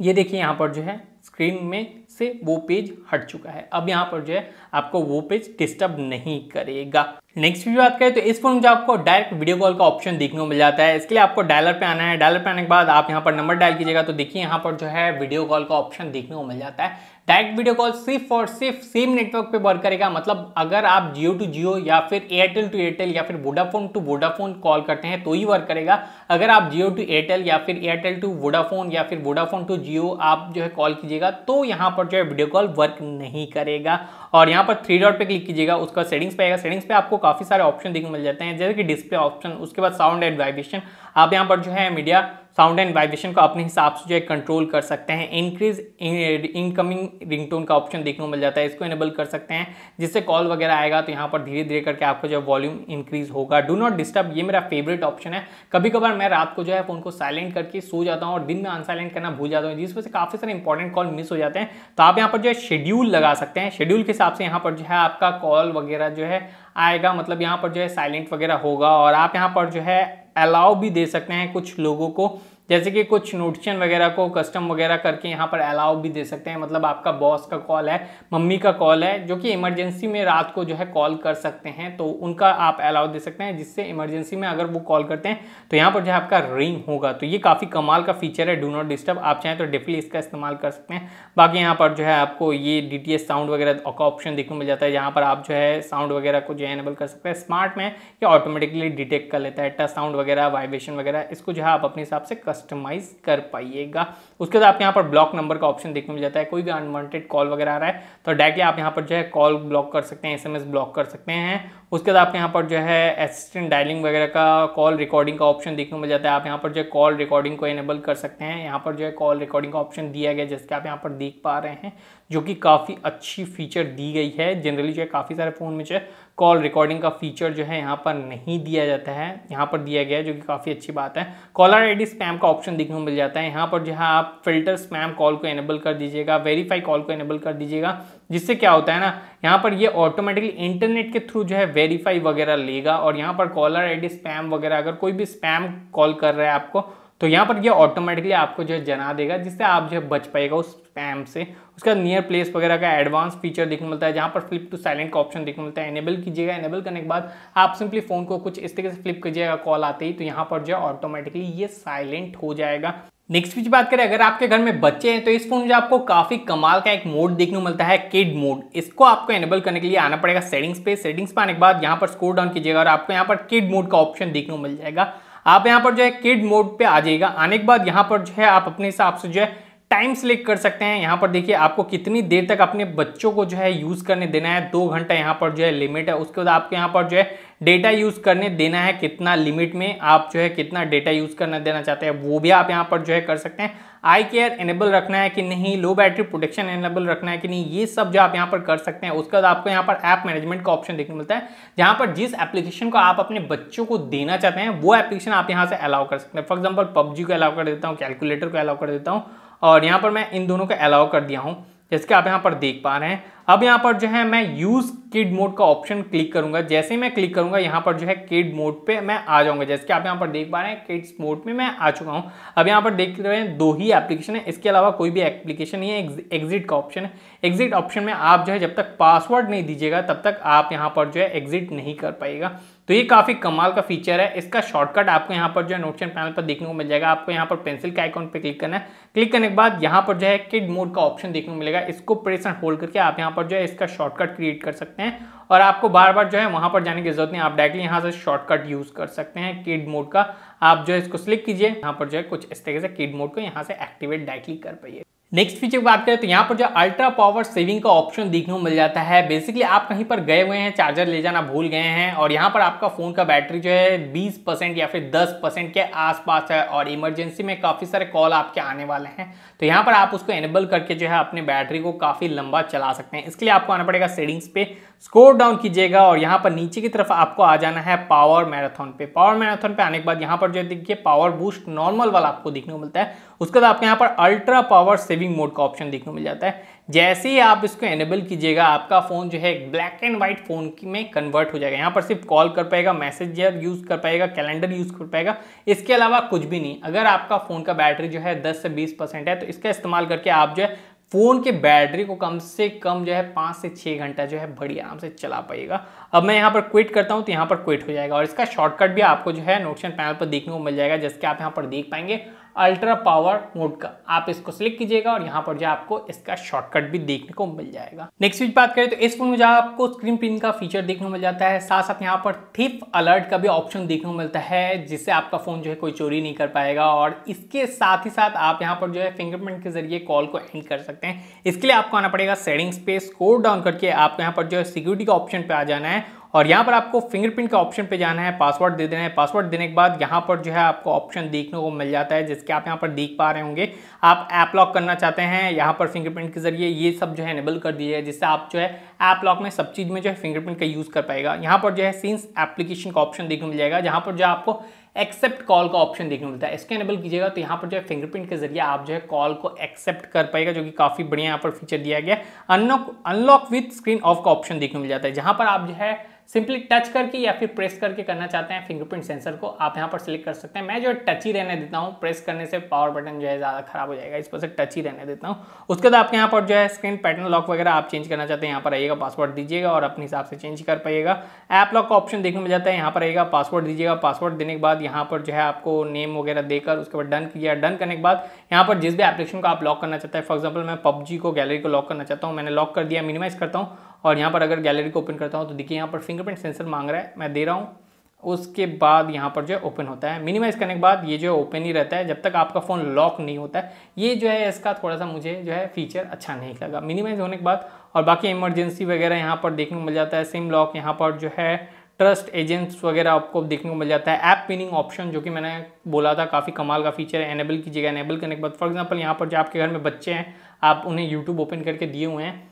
ये देखिए यहाँ पर जो है स्क्रीन में से वो पेज हट चुका है अब यहाँ पर जो है आपको वो पेज डिस्टर्ब नहीं करेगा नेक्स्ट वीडियो बात करें तो इस फोन में जो आपको डायरेक्ट वीडियो कॉल का ऑप्शन देखने को मिल जाता है इसके लिए आपको डायलर पे आना है डायलर पे आने के बाद आप यहाँ पर नंबर डायल कीजिएगा तो देखिए यहाँ पर जो है वीडियो कॉल का ऑप्शन देखने को मिल जाता है डायरेक्ट वीडियो कॉल सिर्फ और सिर्फ सेम नेटवर्क पे वर्क करेगा मतलब अगर आप जियो टू जियो या फिर एयरटेल टू एयरटेल या फिर वोडाफोन टू वोडाफोन कॉल करते हैं तो ही वर्क करेगा अगर आप जियो टू एयरटेल या फिर एयरटेल टू वोडाफोन या फिर वोडाफोन टू जियो आप जो है कॉल कीजिएगा तो यहाँ पर जो है वीडियो कॉल वर्क नहीं करेगा और यहाँ पर थ्री डॉट पर क्लिक कीजिएगा उसका सेटिंग्स पे आएगा सेटिंग्स पे आपको काफ़ी सारे ऑप्शन देखने मिल जाते हैं जैसे कि डिस्प्ले ऑप्शन उसके बाद साउंड एंड वाइब्रेशन आप यहाँ पर जो है मीडिया साउंड एंड वाइब्रेशन को अपने हिसाब से जो है कंट्रोल कर सकते हैं इंक्रीज इनकमिंग रिंगटोन का ऑप्शन देखने को मिल जाता है इसको इनेबल कर सकते हैं जिससे कॉल वगैरह आएगा तो यहाँ पर धीरे धीरे करके आपको जो है वॉल्यूम इंक्रीज होगा डू नॉट डिस्टर्ब ये मेरा फेवरेट ऑप्शन है कभी कभार मैं रात को जो है फ़ोन को साइलेंट करके सो जाता हूँ और दिन में अनसाइलेंट करना भूल जाता हूँ जिस वजह से काफ़ी सारे इंपॉर्टेंट कॉल मिस हो जाते हैं तो आप यहाँ पर जो है शेड्यूल लगा सकते हैं शेड्यूल के हिसाब से यहाँ पर जो है आपका कॉल वगैरह जो है आएगा मतलब यहाँ पर जो है साइलेंट वगैरह होगा और आप यहाँ पर जो है अलाव भी दे सकते हैं कुछ लोगों को जैसे कि कुछ नोटिशन वगैरह को कस्टम वगैरह करके यहाँ पर अलाउ भी दे सकते हैं मतलब आपका बॉस का कॉल है मम्मी का कॉल है जो कि इमरजेंसी में रात को जो है कॉल कर सकते हैं तो उनका आप अलाउ दे सकते हैं जिससे इमरजेंसी में अगर वो कॉल करते हैं तो यहाँ पर जो है आपका रिंग होगा तो ये काफ़ी कमाल का फीचर है डू नॉट डिस्टर्ब आप चाहें तो डेफिली इसका इस्तेमाल कर सकते हैं बाकी यहाँ पर जो है आपको ये डी साउंड वगैरह का ऑप्शन देखने मिल जाता है जहाँ पर आप जो है साउंड वगैरह को जो है एनेबल कर सकते हैं स्मार्ट में ये ऑटोमेटिकली डिटेक्ट कर लेता है टच साउंड वगैरह वाइब्रेशन वगैरह इसको जो है आप अपने हिसाब से कस्टमाइज कर पाइएगा उसके बाद आपको यहाँ पर ब्लॉक नंबर का ऑप्शन देखने मिल जाता है कोई भी अनवांटेड कॉल वगैरह आ रहा है तो डायरेक्टली आप यहाँ पर जो है कॉल ब्लॉक कर सकते हैं एसएमएस ब्लॉक कर सकते हैं उसके बाद आप यहाँ पर जो है असिस्टेंट डायलिंग वगैरह का कॉल रिकॉर्डिंग का ऑप्शन देखने मिल जाता है आप यहाँ पर जो है कॉल रिकॉर्डिंग को इनेबल कर सकते हैं यहाँ पर जो है कॉल रिकॉर्डिंग का ऑप्शन दिया गया जैसे कि आप यहाँ पर देख पा रहे हैं जो कि काफ़ी अच्छी फीचर दी गई है जनरली जो है काफ़ी सारे फ़ोन में जो है कॉल रिकॉर्डिंग का फीचर जो है यहाँ पर नहीं दिया जाता है यहाँ पर दिया गया है जो कि काफ़ी अच्छी बात है कॉलर आईडी स्पैम का ऑप्शन देखने को मिल जाता है यहाँ पर जो है आप फिल्टर स्पैम कॉल को एनेबल कर दीजिएगा वेरीफाई कॉल को एनेबल कर दीजिएगा जिससे क्या होता है ना यहाँ पर ये ऑटोमेटिकली इंटरनेट के थ्रू जो है वेरीफाई वगैरह लेगा और यहाँ पर कॉलर आईडी स्पैम वगैरह अगर कोई भी स्पैम कॉल कर रहा है आपको तो यहाँ पर ये ऑटोमेटिकली आपको जो है जना देगा जिससे आप जो है बच पाएगा उस स्पैम से उसका नियर प्लेस वगैरह का एडवांस फीचर देखने मिलता है जहाँ पर फ्लिप टू साइलेंट का ऑप्शन देखने मिलता है एनेबल कीजिएगा एनेबल करने के बाद आप सिंपली फ़ोन को कुछ इस तरीके से फ्लिप कीजिएगा कॉल आते ही तो यहाँ पर जो है ऑटोमेटिकली ये साइलेंट हो जाएगा नेक्स्ट की बात करें अगर आपके घर में बच्चे हैं तो इस फोन में आपको काफी कमाल का एक मोड देखने को मिलता है किड मोड इसको आपको एनेबल करने के लिए आना पड़ेगा सेटिंग्स पे सेटिंग्स पे आने के बाद यहाँ पर स्कोर डाउन कीजिएगा और आपको यहाँ पर किड मोड का ऑप्शन देखने को मिल जाएगा आप यहाँ पर जो है किड मोड पे आ जाइएगा आने के बाद यहाँ पर जो है आप अपने हिसाब से जो है टाइम सेलेक्ट कर सकते हैं यहाँ पर देखिए आपको कितनी देर तक अपने बच्चों को जो है यूज़ करने देना है दो घंटा यहाँ पर जो है लिमिट है उसके बाद आपको यहाँ पर जो है डेटा यूज़ करने देना है कितना लिमिट में आप जो है कितना डेटा यूज़ करना देना चाहते हैं वो भी आप यहाँ पर जो है कर सकते हैं आई केयर एनेबल रखना है कि नहीं लो बैटरी प्रोटेक्शन एनेबल रखना है कि नहीं ये सब जो आप यहाँ पर कर सकते हैं उसके बाद आपको यहाँ पर ऐप मैनेजमेंट का ऑप्शन देखने मिलता है जहाँ पर जिस एप्लीकेशन को आप अपने बच्चों को देना चाहते हैं वो एप्लीकेशन आप यहाँ से अलाउ कर सकते हैं फॉर एग्जाम्पल पबजी को अलाउ कर देता हूँ कैलकुलेटर को अलाउ कर देता हूँ और यहाँ पर मैं इन दोनों को अलाउ कर दिया हूँ जैसे कि आप यहाँ पर देख पा रहे हैं अब यहाँ पर जो है मैं यूज़ किड मोड का ऑप्शन क्लिक करूंगा जैसे मैं क्लिक करूंगा यहाँ पर जो है किड मोड पे मैं आ जाऊंगा जैसे कि आप यहाँ पर देख पा रहे हैं किड्स मोड में मैं आ चुका हूँ अब यहाँ पर देख रहे हैं दो ही एप्लीकेशन है इसके अलावा कोई भी एप्लीकेशन नहीं है एग्जिट का ऑप्शन है एग्जिट ऑप्शन में आप जो है जब तक पासवर्ड नहीं दीजिएगा तब तक आप यहाँ पर जो है एग्जिट नहीं कर पाएगा तो ये काफ़ी कमाल का फीचर है इसका शॉर्टकट आपको यहाँ पर जो है नोटशन पैनल पर देखने को मिल जाएगा आपको यहाँ पर पेंसिल के आइकॉन पर क्लिक करना है क्लिक करने के बाद यहाँ पर जो है किड मोड का ऑप्शन देखने को मिलेगा इसको प्रेस एंड होल्ड करके आप यहाँ पर जो है इसका शॉर्टकट क्रिएट कर सकते हैं और आपको बार बार जो है वहां पर जाने की जरूरत नहीं आप डायरेक्टली यहाँ से शॉर्टकट यूज़ कर सकते हैं किड मोड का आप जो है इसको स्लिक कीजिए यहाँ पर जो है कुछ इस तरीके से किड मोड को यहाँ से एक्टिवेट डायरेक्टली कर पाइए नेक्स्ट फीचर की बात करें तो यहाँ पर जो अल्ट्रा पावर सेविंग का ऑप्शन देखने को मिल जाता है बेसिकली आप कहीं पर गए हुए हैं चार्जर ले जाना भूल गए हैं और यहाँ पर आपका फ़ोन का बैटरी जो है 20 परसेंट या फिर 10 परसेंट के आसपास है और इमरजेंसी में काफ़ी सारे कॉल आपके आने वाले हैं तो यहाँ पर आप उसको एनेबल करके जो है अपने बैटरी को काफ़ी लंबा चला सकते हैं इसके लिए आपको आना पड़ेगा सेडिंग्स पे स्कोर डाउन कीजिएगा और यहाँ पर नीचे की तरफ आपको आ जाना है पावर मैराथन पे पावर मैराथन पे आने के बाद यहाँ पर जो देखिए पावर बूस्ट नॉर्मल वाला आपको देखने को मिलता है उसके बाद आपको यहाँ पर अल्ट्रा पावर सेविंग मोड का ऑप्शन देखने को मिल जाता है जैसे ही आप इसको एनेबल कीजिएगा आपका फ़ोन जो है ब्लैक एंड व्हाइट फ़ोन में कन्वर्ट हो जाएगा यहाँ पर सिर्फ कॉल कर पाएगा मैसेजर यूज़ कर पाएगा कैलेंडर यूज़ कर पाएगा इसके अलावा कुछ भी नहीं अगर आपका फ़ोन का बैटरी जो है दस से बीस है तो इसका इस्तेमाल करके आप जो है फ़ोन के बैटरी को कम से कम जो है पाँच से छः घंटा जो है बड़ी आराम से चला पाएगा अब मैं यहाँ पर क्विट करता हूँ तो यहाँ पर क्विट हो जाएगा और इसका शॉर्टकट भी आपको जो है नोटशन पैनल पर देखने को मिल जाएगा जिसके आप यहाँ पर देख पाएंगे अल्ट्रा पावर मोड का आप इसको सिलेक्ट कीजिएगा और यहाँ पर जो आपको इसका शॉर्टकट भी देखने को मिल जाएगा नेक्स्ट वीज बात करें तो इस फोन में जो आपको स्क्रीन प्रिंट का फीचर देखने को मिल जाता है साथ साथ यहाँ पर थिप अलर्ट का भी ऑप्शन देखने को मिलता है जिससे आपका फोन जो है कोई चोरी नहीं कर पाएगा और इसके साथ ही साथ आप यहाँ पर जो है फिंगरप्रिंट के जरिए कॉल को एंड कर सकते हैं इसके लिए आपको आना पड़ेगा सेटिंग्स पे स्कोर डाउन करके आपको यहाँ पर जो है सिक्योरिटी का ऑप्शन पे आ जाना है और यहाँ पर आपको फिंगरप्रिंट का ऑप्शन पे जाना है पासवर्ड दे देना है पासवर्ड देने के बाद यहाँ पर जो है आपको ऑप्शन देखने को मिल जाता है जिसके आप यहाँ पर देख पा रहे होंगे आप ऐप लॉक करना चाहते हैं यहाँ पर फिंगरप्रिंट के जरिए ये सब जो है एनेबल कर दिया है जिससे आप जो है ऐप लॉक में सब चीज़ में जो है फिंगरप्रिंट का यूज़ कर पाएगा यहाँ पर जो है सीन्स एप्लीकेशन का ऑप्शन देखने को मिल जाएगा जहाँ पर जो आपको एक्सेप्ट कॉल का ऑप्शन देखने को मिलता है इसके एनेबल कीजिएगा तो यहाँ पर जो है फिंगरप्रिंट के जरिए आप जो है कॉल को एक्सेप्ट कर पाएगा जो कि काफ़ी बढ़िया यहाँ पर फीचर दिया गया unlock unlock with screen off का ऑप्शन देखने को मिल जाता है जहाँ पर आप जो है सिंपली टच करके या फिर प्रेस करके करना चाहते हैं फिंगरप्रिंट सेंसर को आप यहाँ पर सिलेक्ट कर सकते हैं मैं जो है टच ही रहने देता हूँ प्रेस करने से पावर बटन जो है ज़्यादा खराब हो जाएगा इस पर से टच ही रहने देता हूँ उसके बाद आपके यहाँ पर जो है स्क्रीन पैटर्न लॉक वगैरह आप चेंज करना चाहते हैं यहाँ पर आइएगा पासवर्ड दीजिएगा और अपने हिसाब से चेंज कर पाइएगा ऐप लॉक का ऑप्शन देखने में जाता है यहाँ पर आएगा पासवर्ड दीजिएगा पासवर्ड देने के बाद यहाँ पर जो है आपको नेम वगैरह देकर उसके बाद डन किया डन करने के बाद यहाँ पर जिस भी एप्लीकेशन को आप लॉक करना चाहते हैं फॉर एग्जाम्पल मैं पबजी को गैलरी को लॉक करना चाहता हूँ मैंने लॉक कर दिया मिनिमाइज करता हूँ और यहाँ पर अगर गैलरी को ओपन करता हूँ तो देखिए यहाँ पर फिंगरप्रिंट सेंसर मांग रहा है मैं दे रहा हूँ उसके बाद यहाँ पर जो है ओपन होता है मिनिमाइज करने के बाद ये जो है ओपन ही रहता है जब तक आपका फ़ोन लॉक नहीं होता है ये जो है इसका थोड़ा सा मुझे जो है फीचर अच्छा नहीं लगा मिनिमाइज होने के बाद और बाकी इमरजेंसी वगैरह यहाँ पर देखने को मिल जाता है सिम लॉक यहाँ पर जो है ट्रस्ट एजेंट्स वगैरह आपको देखने को मिल जाता है ऐप पिनिंग ऑप्शन जो कि मैंने बोला था काफ़ी कमाल का फीचर है एनेबल कीजिएगा एनेबल करने के बाद फॉर एग्ज़ाम्पल यहाँ पर जो आपके घर में बच्चे हैं आप उन्हें यूट्यूब ओपन करके दिए हुए हैं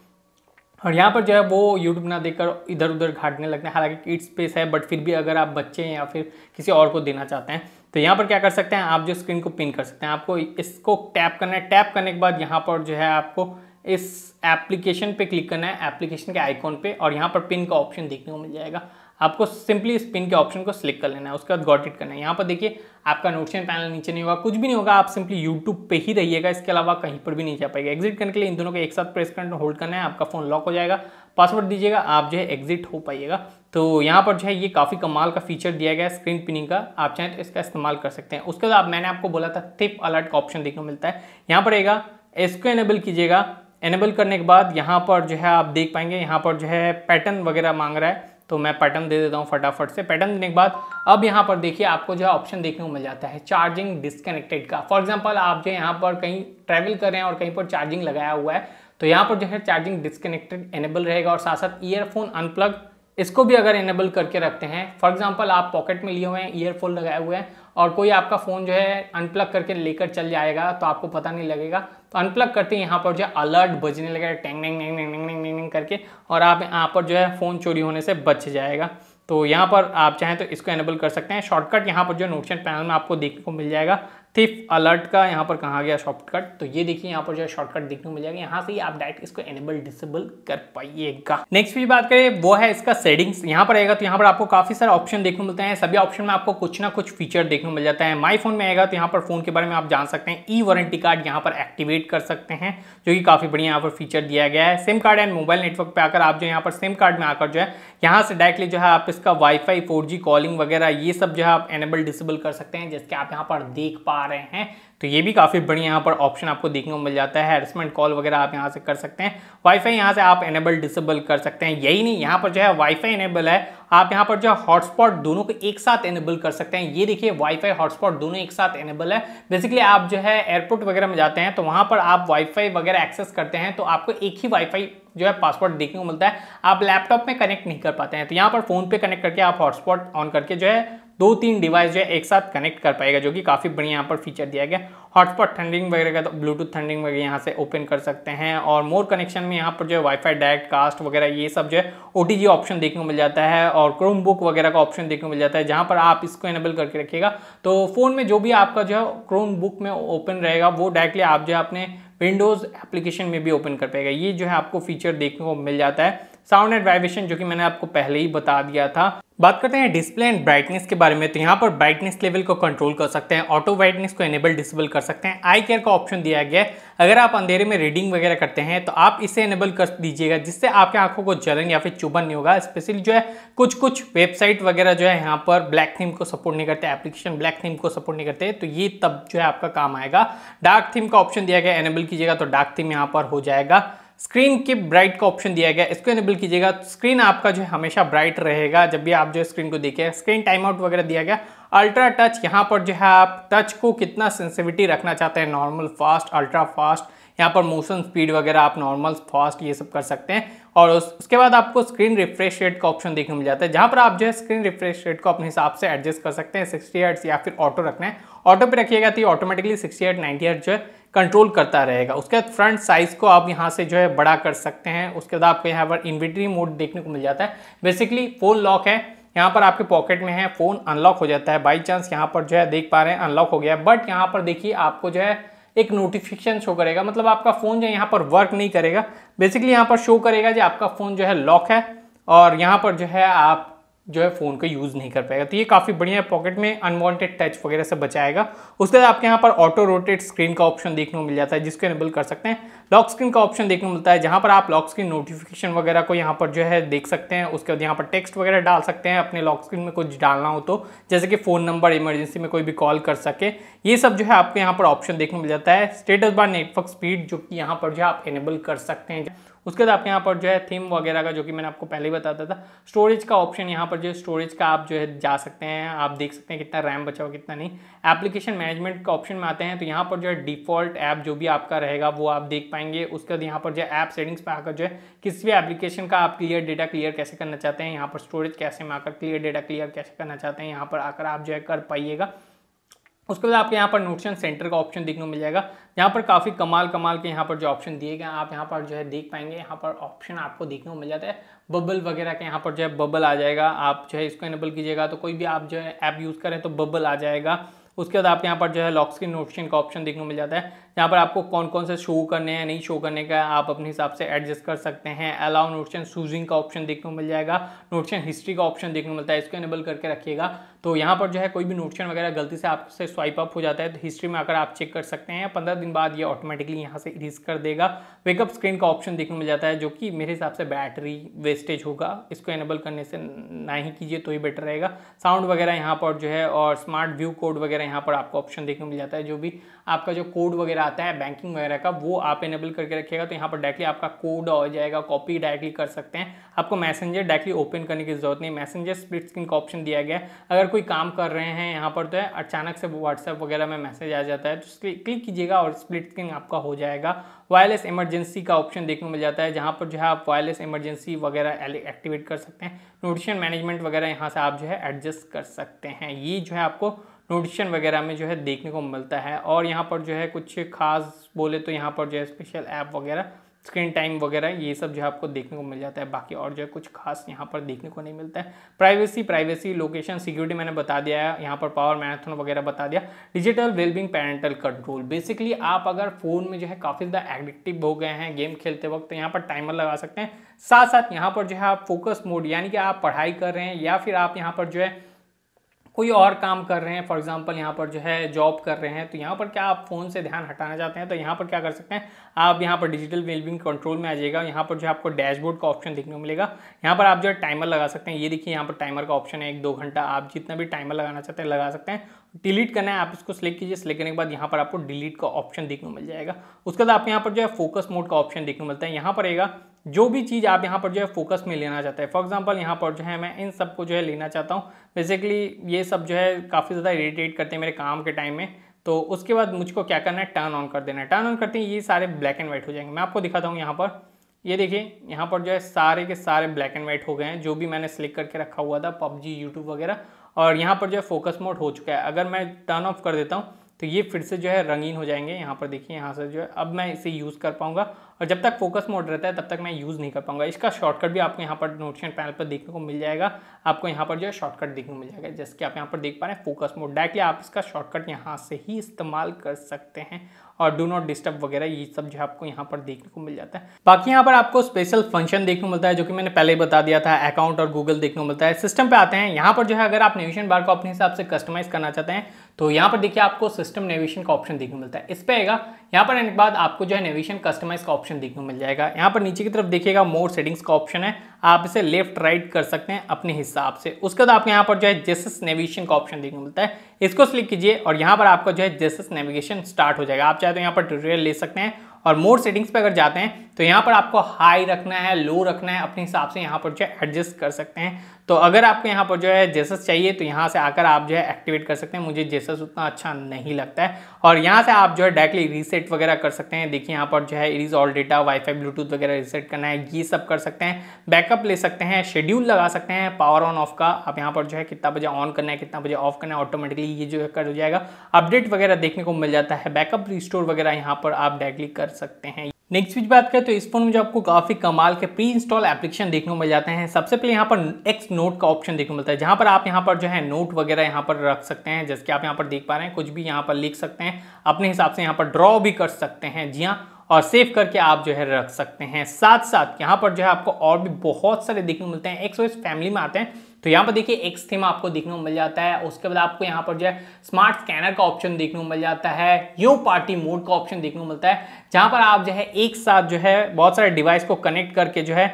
और यहाँ पर जो है वो यूट्यूब ना देखकर इधर उधर घाटने लगते हैं हालांकि किड स्पेस है बट फिर भी अगर आप बच्चे हैं या फिर किसी और को देना चाहते हैं तो यहाँ पर क्या कर सकते हैं आप जो स्क्रीन को पिन कर सकते हैं आपको इसको टैप करना है टैप करने के बाद यहाँ पर जो है आपको इस एप्लीकेशन पे क्लिक करना है एप्लीकेशन के आइकॉन पे और यहाँ पर पिन का ऑप्शन देखने को मिल जाएगा आपको सिंपली इस पिन के ऑप्शन को सिलेक्ट कर लेना है उसके बाद गॉट इट करना है यहाँ पर देखिए आपका नोटिशन पैनल नीचे नहीं होगा कुछ भी नहीं होगा आप सिंपली यूट्यूब पे ही रहिएगा इसके अलावा कहीं पर भी नहीं जा पाएगा एग्जिट करने के लिए इन दोनों को एक साथ प्रेस करना होल्ड करना है आपका फ़ोन लॉक हो जाएगा पासवर्ड दीजिएगा आप जो है एग्जिट हो पाइएगा तो यहाँ पर जो है ये काफ़ी कमाल का फीचर दिया गया है स्क्रीन पिनिंग का आप चाहें तो इसका इस्तेमाल कर सकते हैं उसके बाद मैंने आपको बोला था थिप अलर्ट का ऑप्शन देखने को मिलता है यहाँ पर रहेगा इसको एनेबल कीजिएगा एनेबल करने के बाद यहाँ पर जो है आप देख पाएंगे यहाँ पर जो है पैटर्न वगैरह मांग रहा है तो मैं पैटर्न दे देता हूँ फटाफट से पैटर्न देने के बाद अब यहाँ पर देखिए आपको जो है ऑप्शन देखने को मिल जाता है चार्जिंग डिस्कनेक्टेड का फॉर एग्जाम्पल आप जो यहाँ पर कहीं ट्रेवल कर रहे हैं और कहीं पर चार्जिंग लगाया हुआ है तो यहाँ पर जो है चार्जिंग डिस्कनेक्टेड एनेबल रहेगा और साथ साथ ईयरफोन अनप्लग इसको भी अगर इनेबल करके रखते हैं फॉर एग्जाम्पल आप पॉकेट में लिए हुए हैं ईयरफोन लगाए हुए हैं और कोई आपका फ़ोन जो है अनप्लग करके लेकर चल जाएगा तो आपको पता नहीं लगेगा तो अनप्लग करते ही यहाँ पर जो है अलर्ट बजने लगे टेंग नेंग नेंग नेंग नेंग नेंग करके और आप यहाँ पर जो है फ़ोन चोरी होने से बच जाएगा तो यहाँ पर आप चाहें तो इसको एनेबल कर सकते हैं शॉर्टकट यहाँ पर जो नोटिशन पैनल में आपको देखने को मिल जाएगा थिफ अलर्ट का यहाँ पर कहा गया शॉर्टकट तो ये देखिए यहाँ पर जो है शॉर्टकट देखने को मिल जाएगा यहाँ से ही आप डायरेक्ट इसको एनेबल डिसेबल कर पाइएगा नेक्स्ट भी बात करें वो है इसका सेटिंग्स यहाँ पर आएगा तो यहाँ पर आपको काफी सारे ऑप्शन देखने को मिलते हैं सभी ऑप्शन में आपको कुछ ना कुछ फीचर देखने को मिल जाता है माई फोन में आएगा तो यहाँ पर फोन के बारे में आप जान सकते हैं ई वारंटी कार्ड यहाँ पर एक्टिवेट कर सकते हैं जो कि काफी बढ़िया यहाँ पर फीचर दिया गया है sim card and mobile network पर आकर आप जो यहाँ पर सिम कार्ड में आकर जो है यहाँ से डायरेक्टली जो है आप इसका वाईफाई फोर कॉलिंग वगैरह ये सब जो है आप एनेबल डिसेबल कर सकते हैं जिसके आप यहाँ पर देख पा रहे हैं तो ये भी काफ़ी बढ़िया यहाँ पर ऑप्शन आपको देखने को मिल जाता है हेरसमेंट कॉल वगैरह आप यहाँ से कर सकते हैं वाईफाई यहाँ से आप एनेबल डिसेबल कर सकते हैं यही नहीं यहाँ पर जो है वाईफाई एनेबल है आप यहाँ पर जो है हॉटस्पॉट दोनों को एक साथ एनेबल कर सकते हैं ये देखिए वाईफाई हॉटस्पॉट दोनों एक साथ एनेबल है बेसिकली आप जो है एयरपोर्ट वगैरह में जाते हैं तो वहाँ पर आप वाईफाई वगैरह एक्सेस करते हैं तो आपको एक ही वाईफाई जो है पासवर्ड देखने को मिलता है आप लैपटॉप में कनेक्ट नहीं कर पाते हैं तो यहाँ पर फोन पे कनेक्ट करके आप हॉटस्पॉट ऑन करके जो है दो तीन डिवाइस जो है एक साथ कनेक्ट कर पाएगा जो कि काफ़ी बढ़िया यहाँ पर फीचर दिया गया हॉटस्पॉट थंडिंग वगैरह का तो ब्लूटूथ थंडिंग वगैरह यहाँ से ओपन कर सकते हैं और मोर कनेक्शन में यहाँ पर जो है वाईफाई डायरेक्ट कास्ट वगैरह ये सब जो है ओ ऑप्शन देखने को मिल जाता है और क्रोम बुक वगैरह का ऑप्शन देखने को मिल जाता है जहाँ पर आप इसको एनेबल करके रखिएगा तो फ़ोन में जो भी आपका जो है क्रोम बुक में ओपन रहेगा वो डायरेक्टली आप जो है अपने विंडोज़ एप्लीकेशन में भी ओपन कर पाएगा ये जो है आपको फीचर देखने को मिल जाता है साउंड एंड वाइब्रेशन जो कि मैंने आपको पहले ही बता दिया था बात करते हैं डिस्प्ले एंड ब्राइटनेस के बारे में तो यहाँ पर ब्राइटनेस लेवल को कंट्रोल कर सकते हैं ऑटो ब्राइटनेस को एनेबल डिसेबल कर सकते हैं आई केयर का ऑप्शन दिया गया है अगर आप अंधेरे में रीडिंग वगैरह करते हैं तो आप इसे एनेबल कर दीजिएगा जिससे आपके आंखों को जलन या फिर चुभन नहीं होगा स्पेशली जो है कुछ कुछ वेबसाइट वगैरह जो है यहाँ पर ब्लैक थीम को सपोर्ट नहीं करते एप्लीकेशन ब्लैक थीम को सपोर्ट नहीं करते तो ये तब जो है आपका काम आएगा डार्क थीम का ऑप्शन दिया गया एनेबल कीजिएगा तो डार्क थीम यहाँ पर हो जाएगा स्क्रीन के ब्राइट का ऑप्शन दिया गया इसको इनेबल कीजिएगा तो स्क्रीन आपका जो है हमेशा ब्राइट रहेगा जब भी आप जो स्क्रीन को देखें स्क्रीन टाइम आउट वगैरह दिया गया अल्ट्रा टच यहाँ पर जो है आप टच को कितना सेंसिविटी रखना चाहते हैं नॉर्मल फास्ट अल्ट्रा फास्ट यहाँ पर मोशन स्पीड वगैरह आप नॉर्मल फास्ट ये सब कर सकते हैं और उस, उसके बाद आपको स्क्रीन रिफ्रेश रेट का ऑप्शन देखने मिल जाता है जहाँ पर आप जो है स्क्रीन रिफ्रेश रेट को अपने हिसाब से एडजस्ट कर सकते हैं सिक्सटी एट्स या फिर ऑटो रखना है ऑटो पे रखिएगा तो ये automatically sixty eight ninety eight जो है कंट्रोल करता रहेगा उसके बाद फ्रंट साइज़ को आप यहाँ से जो है बड़ा कर सकते हैं उसके बाद आपको यहाँ पर इन्वेंट्री मोड देखने को मिल जाता है बेसिकली फ़ोन लॉक है यहाँ पर आपके पॉकेट में है फ़ोन अनलॉक हो जाता है बाई चांस यहाँ पर जो है देख पा रहे हैं अनलॉक हो गया है बट यहाँ पर देखिए आपको जो है एक नोटिफिकेशन शो करेगा मतलब आपका फ़ोन जो है यहाँ पर वर्क नहीं करेगा बेसिकली यहाँ पर शो करेगा जो आपका फ़ोन जो है लॉक है और यहाँ पर जो है आप जो है फ़ोन को यूज़ नहीं कर पाएगा तो ये काफ़ी बढ़िया है पॉकेट में अनवांटेड टच वगैरह से बचाएगा उसके बाद आपके यहाँ पर ऑटो रोटेट स्क्रीन का ऑप्शन देखने को मिल जाता है जिसको एनेबल कर सकते हैं लॉक स्क्रीन का ऑप्शन देखने को मिलता है जहाँ पर आप लॉक स्क्रीन नोटिफिकेशन वगैरह को यहाँ पर जो है देख सकते हैं उसके बाद यहाँ पर टेक्स्ट वगैरह डाल सकते हैं अपने लॉक स्क्रीन में कुछ डालना हो तो जैसे कि फ़ोन नंबर इमरजेंसी में कोई भी कॉल कर सके ये सब जो है आपको यहाँ पर ऑप्शन देखने को मिल जाता है स्टेटस बार नेटवर्क स्पीड जो कि यहाँ पर जो है आप इनेबल कर सकते हैं उसके बाद आपके यहाँ पर जो है थीम वगैरह का जो कि मैंने आपको पहले ही बताता था स्टोरेज का ऑप्शन यहाँ पर जो है स्टोरेज का आप जो है जा सकते हैं आप देख सकते हैं कितना रैम बचा हुआ कितना नहीं एप्लीकेशन मैनेजमेंट का ऑप्शन में आते हैं तो यहाँ पर जो है डिफॉल्ट ऐप जो भी आपका रहेगा वो आप देख पाएंगे उसके बाद यहाँ पर जो है ऐप सेटिंग्स पर आकर जो है किसी भी एप्लीकेशन का आप क्लियर डेटा क्लियर कैसे करना चाहते हैं यहाँ पर स्टोरेज कैसे में आकर क्लियर डेटा क्लियर कैसे करना चाहते हैं यहाँ पर आकर आप जो है कर पाइएगा उसके बाद आपके यहाँ पर नोटशन सेंटर का ऑप्शन देखने को मिल जाएगा यहाँ पर काफ़ी कमाल कमाल के यहाँ पर जो ऑप्शन दिए गए आप यहाँ पर जो है देख पाएंगे यहाँ पर ऑप्शन आपको देखने को मिल जाता है बबल वगैरह के यहाँ पर जो है बबल आ जाएगा आप जो है इसको इनेबल कीजिएगा तो कोई भी आप जो है ऐप यूज़ करें तो बबल आ जाएगा उसके बाद आपके यहाँ पर जो है लॉक स्क्रीन ऑप्शन का ऑप्शन देखने को मिल जाता है यहाँ पर आपको कौन कौन से शो करने हैं नहीं शो करने का आप अपने हिसाब से एडजस्ट कर सकते हैं अलाउ नोटशन सूजिंग का ऑप्शन देखने को मिल जाएगा नोटशन हिस्ट्री का ऑप्शन देखने को मिलता है इसको एनेबल करके रखिएगा तो यहाँ पर जो है कोई भी नोटशन वगैरह गलती से आपसे स्वाइप अप हो जाता है तो हिस्ट्री में आकर आप चेक कर सकते हैं पंद्रह दिन बाद ये ऑटोमेटिकली यहाँ से रिज कर देगा वेकअप स्क्रीन का ऑप्शन देखने को मिल जाता है जो कि मेरे हिसाब से बैटरी वेस्टेज होगा इसको एनेबल करने से ना ही कीजिए तो ही बेटर रहेगा साउंड वगैरह यहाँ पर जो है और स्मार्ट व्यू कोड वगैरह यहाँ पर आपको ऑप्शन देखने को मिल जाता है जो भी आपका जो कोड वगैरह आता है बैंकिंग वगैरह का वो आप इनेबल करके रखिएगा तो यहाँ पर डायरेक्टली आपका कोड हो जाएगा कॉपी डायरेक्टली कर सकते हैं आपको मैसेंजर डायरेक्टली ओपन करने की जरूरत नहीं मैसेंजर स्प्लिट स्क्रीन का ऑप्शन दिया गया अगर कोई काम कर रहे हैं यहाँ पर तो है अचानक से व्हाट्सएप वगैरह में मैसेज आ जाता है तो क्लिक कीजिएगा और स्प्लिट स्क्रीन आपका हो जाएगा वायरलेस इमरजेंसी का ऑप्शन देखने को मिल जाता है जहाँ पर जो है आप वायरलेस इमरजेंसी वगैरह एक्टिवेट कर सकते हैं नोटिशन मैनेजमेंट वगैरह यहाँ से आप जो है एडजस्ट कर सकते हैं ये जो है आपको नोटिशन वगैरह में जो है देखने को मिलता है और यहाँ पर जो है कुछ खास बोले तो यहाँ पर जो है स्पेशल ऐप वगैरह स्क्रीन टाइम वगैरह ये सब जो है आपको देखने को मिल जाता है बाकी और जो है कुछ खास यहाँ पर देखने को नहीं मिलता है प्राइवेसी प्राइवेसी लोकेशन सिक्योरिटी मैंने बता दिया है यहाँ पर पावर मैराथन वगैरह बता दिया digital wellbeing parental control basically आप अगर फ़ोन में जो है काफ़ी ज़्यादा एडिक्टिव हो गए हैं गेम खेलते वक्त तो यहाँ पर टाइमर लगा सकते हैं साथ साथ यहाँ पर जो है आप फोकस मोड यानी कि आप पढ़ाई कर रहे हैं या फिर आप यहाँ पर जो है कोई और काम कर रहे हैं फॉर एग्जाम्पल यहाँ पर जो है जॉब कर रहे हैं तो यहाँ पर क्या आप फ़ोन से ध्यान हटाना चाहते हैं तो यहाँ पर क्या कर सकते हैं आप यहाँ पर डिजिटल वेलबिंग कंट्रोल में आ जाएगा यहाँ पर जो है आपको डैशबोर्ड का ऑप्शन देखने को मिलेगा यहाँ पर आप जो है टाइमर लगा सकते हैं ये देखिए यहाँ पर टाइमर का ऑप्शन है एक दो घंटा आप जितना भी टाइमर लगाना चाहते हैं लगा सकते हैं डिलीट करना है आप इसको सेलेक्ट कीजिए सिलेक्ट करने के बाद यहाँ पर आपको डिलीट का ऑप्शन देखने को मिल जाएगा उसके बाद आपको यहाँ पर जो है फोकस मोड का ऑप्शन देखने को मिलता है यहाँ पर आएगा जो भी चीज़ आप यहाँ पर जो है फोकस में लेना चाहते हैं फॉर एग्जाम्पल यहाँ पर जो है मैं इन सब को जो है लेना चाहता हूँ बेसिकली ये सब जो है काफ़ी ज़्यादा इरीटेट करते हैं मेरे काम के टाइम में तो उसके बाद मुझको क्या करना है टर्न ऑन कर देना है टर्न ऑन करते हैं ये सारे ब्लैक एंड वाइट हो जाएंगे मैं आपको दिखाता हूँ यहाँ पर ये देखिए यहाँ पर जो है सारे के सारे ब्लैक एंड वाइट हो गए हैं जो भी मैंने सिलेक्ट करके रखा हुआ था पबजी यूट्यूब वगैरह और यहाँ पर जो है फोकस मोड हो चुका है अगर मैं टर्न ऑफ कर देता हूँ तो ये फिर से जो है रंगीन हो जाएंगे यहाँ पर देखिए यहाँ से जो है अब मैं इसे यूज़ कर पाऊँगा और जब तक फोकस मोड रहता है तब तक मैं यूज़ नहीं कर पाऊँगा इसका शॉर्टकट भी आपको यहाँ पर नोटिशन पैनल पर देखने को मिल जाएगा आपको यहाँ पर जो है शॉर्टकट देखने को मिल जाएगा जैसे कि आप यहाँ पर देख पा रहे हैं फोकस मोड डायरेक्टली आप इसका शॉर्टकट यहाँ से ही इस्तेमाल कर सकते हैं और डू नॉट डिस्टर्ब वगैरह ये सब जो है आपको यहाँ पर देखने को मिल जाता है बाकी यहाँ पर आपको स्पेशल फंक्शन देखने को मिलता है जो कि मैंने पहले ही बता दिया था अकाउंट और गूगल देखने को मिलता है सिस्टम पे आते हैं यहाँ पर जो है अगर आप नेविशन बार को अपने हिसाब से कस्टमाइज करना चाहते हैं तो यहाँ पर देखिए आपको सिस्टम नेविगेशन का ऑप्शन देखने को मिलता है इस पर आएगा यहाँ पर आने के बाद आपको जो है नेविगेशन कस्टमाइज का ऑप्शन देखने को मिल जाएगा यहाँ पर नीचे की तरफ देखिएगा मोर सेटिंग्स का ऑप्शन है आप इसे लेफ्ट राइट कर सकते हैं अपने हिसाब से उसके बाद आपको यहाँ पर जो है जेसिस नेविगेशन का ऑप्शन देखने को मिलता है इसको क्लिक कीजिए और यहाँ पर आपका जो है जेसिस नेविगेशन स्टार्ट हो जाएगा आप चाहे तो यहाँ पर ट्यूटोरियल ले सकते हैं और मोर सेटिंग्स पर अगर जाते हैं तो यहाँ पर आपको हाई रखना है लो रखना है अपने हिसाब से यहाँ पर जो है एडजस्ट कर सकते हैं तो अगर आपको यहाँ पर जो है जेसस चाहिए तो यहाँ से आकर आप जो है एक्टिवेट कर सकते हैं मुझे जेसस उतना अच्छा नहीं लगता है और यहाँ से आप जो है डायरेक्टली रीसेट वगैरह कर सकते हैं देखिए यहाँ पर जो है erase all data wifi Bluetooth वगैरह रीसेट करना है ये सब कर सकते हैं बैकअप ले सकते हैं शेड्यूल लगा सकते हैं पावर ऑन ऑफ का आप यहाँ पर जो है कितना बजे ऑन करना है कितना बजे ऑफ करना है ऑटोमेटिकली ये जो है कर हो जाएगा अपडेट वगैरह देखने को मिल जाता है बैकअप रिस्टोर वगैरह यहाँ पर आप डायरेक्टली कर सकते हैं नेक्स्ट वीज बात करें तो इस फोन में जो आपको काफ़ी कमाल के प्री इंस्टॉल एप्लीकेशन देखने को मिल जाते हैं सबसे पहले यहाँ पर एक्स नोट का ऑप्शन देखने को मिलता है जहाँ पर आप यहाँ पर जो है नोट वगैरह यहाँ पर रख सकते हैं जैसे कि आप यहाँ पर देख पा रहे हैं कुछ भी यहाँ पर लिख सकते हैं अपने हिसाब से यहाँ पर ड्रॉ भी कर सकते हैं जी हाँ और सेव करके आप जो है रख सकते हैं साथ साथ यहाँ पर जो है आपको और भी बहुत सारे देखने को मिलते हैं एक्स फैमिली में आते हैं तो यहाँ पर देखिए एक्स थीम आपको देखने को मिल जाता है उसके बाद आपको यहाँ पर जो है स्मार्ट स्कैनर का ऑप्शन देखने को मिल जाता है यू पार्टी मोड का ऑप्शन देखने को मिलता है जहाँ पर आप जो है एक साथ जो है बहुत सारे डिवाइस को कनेक्ट करके जो है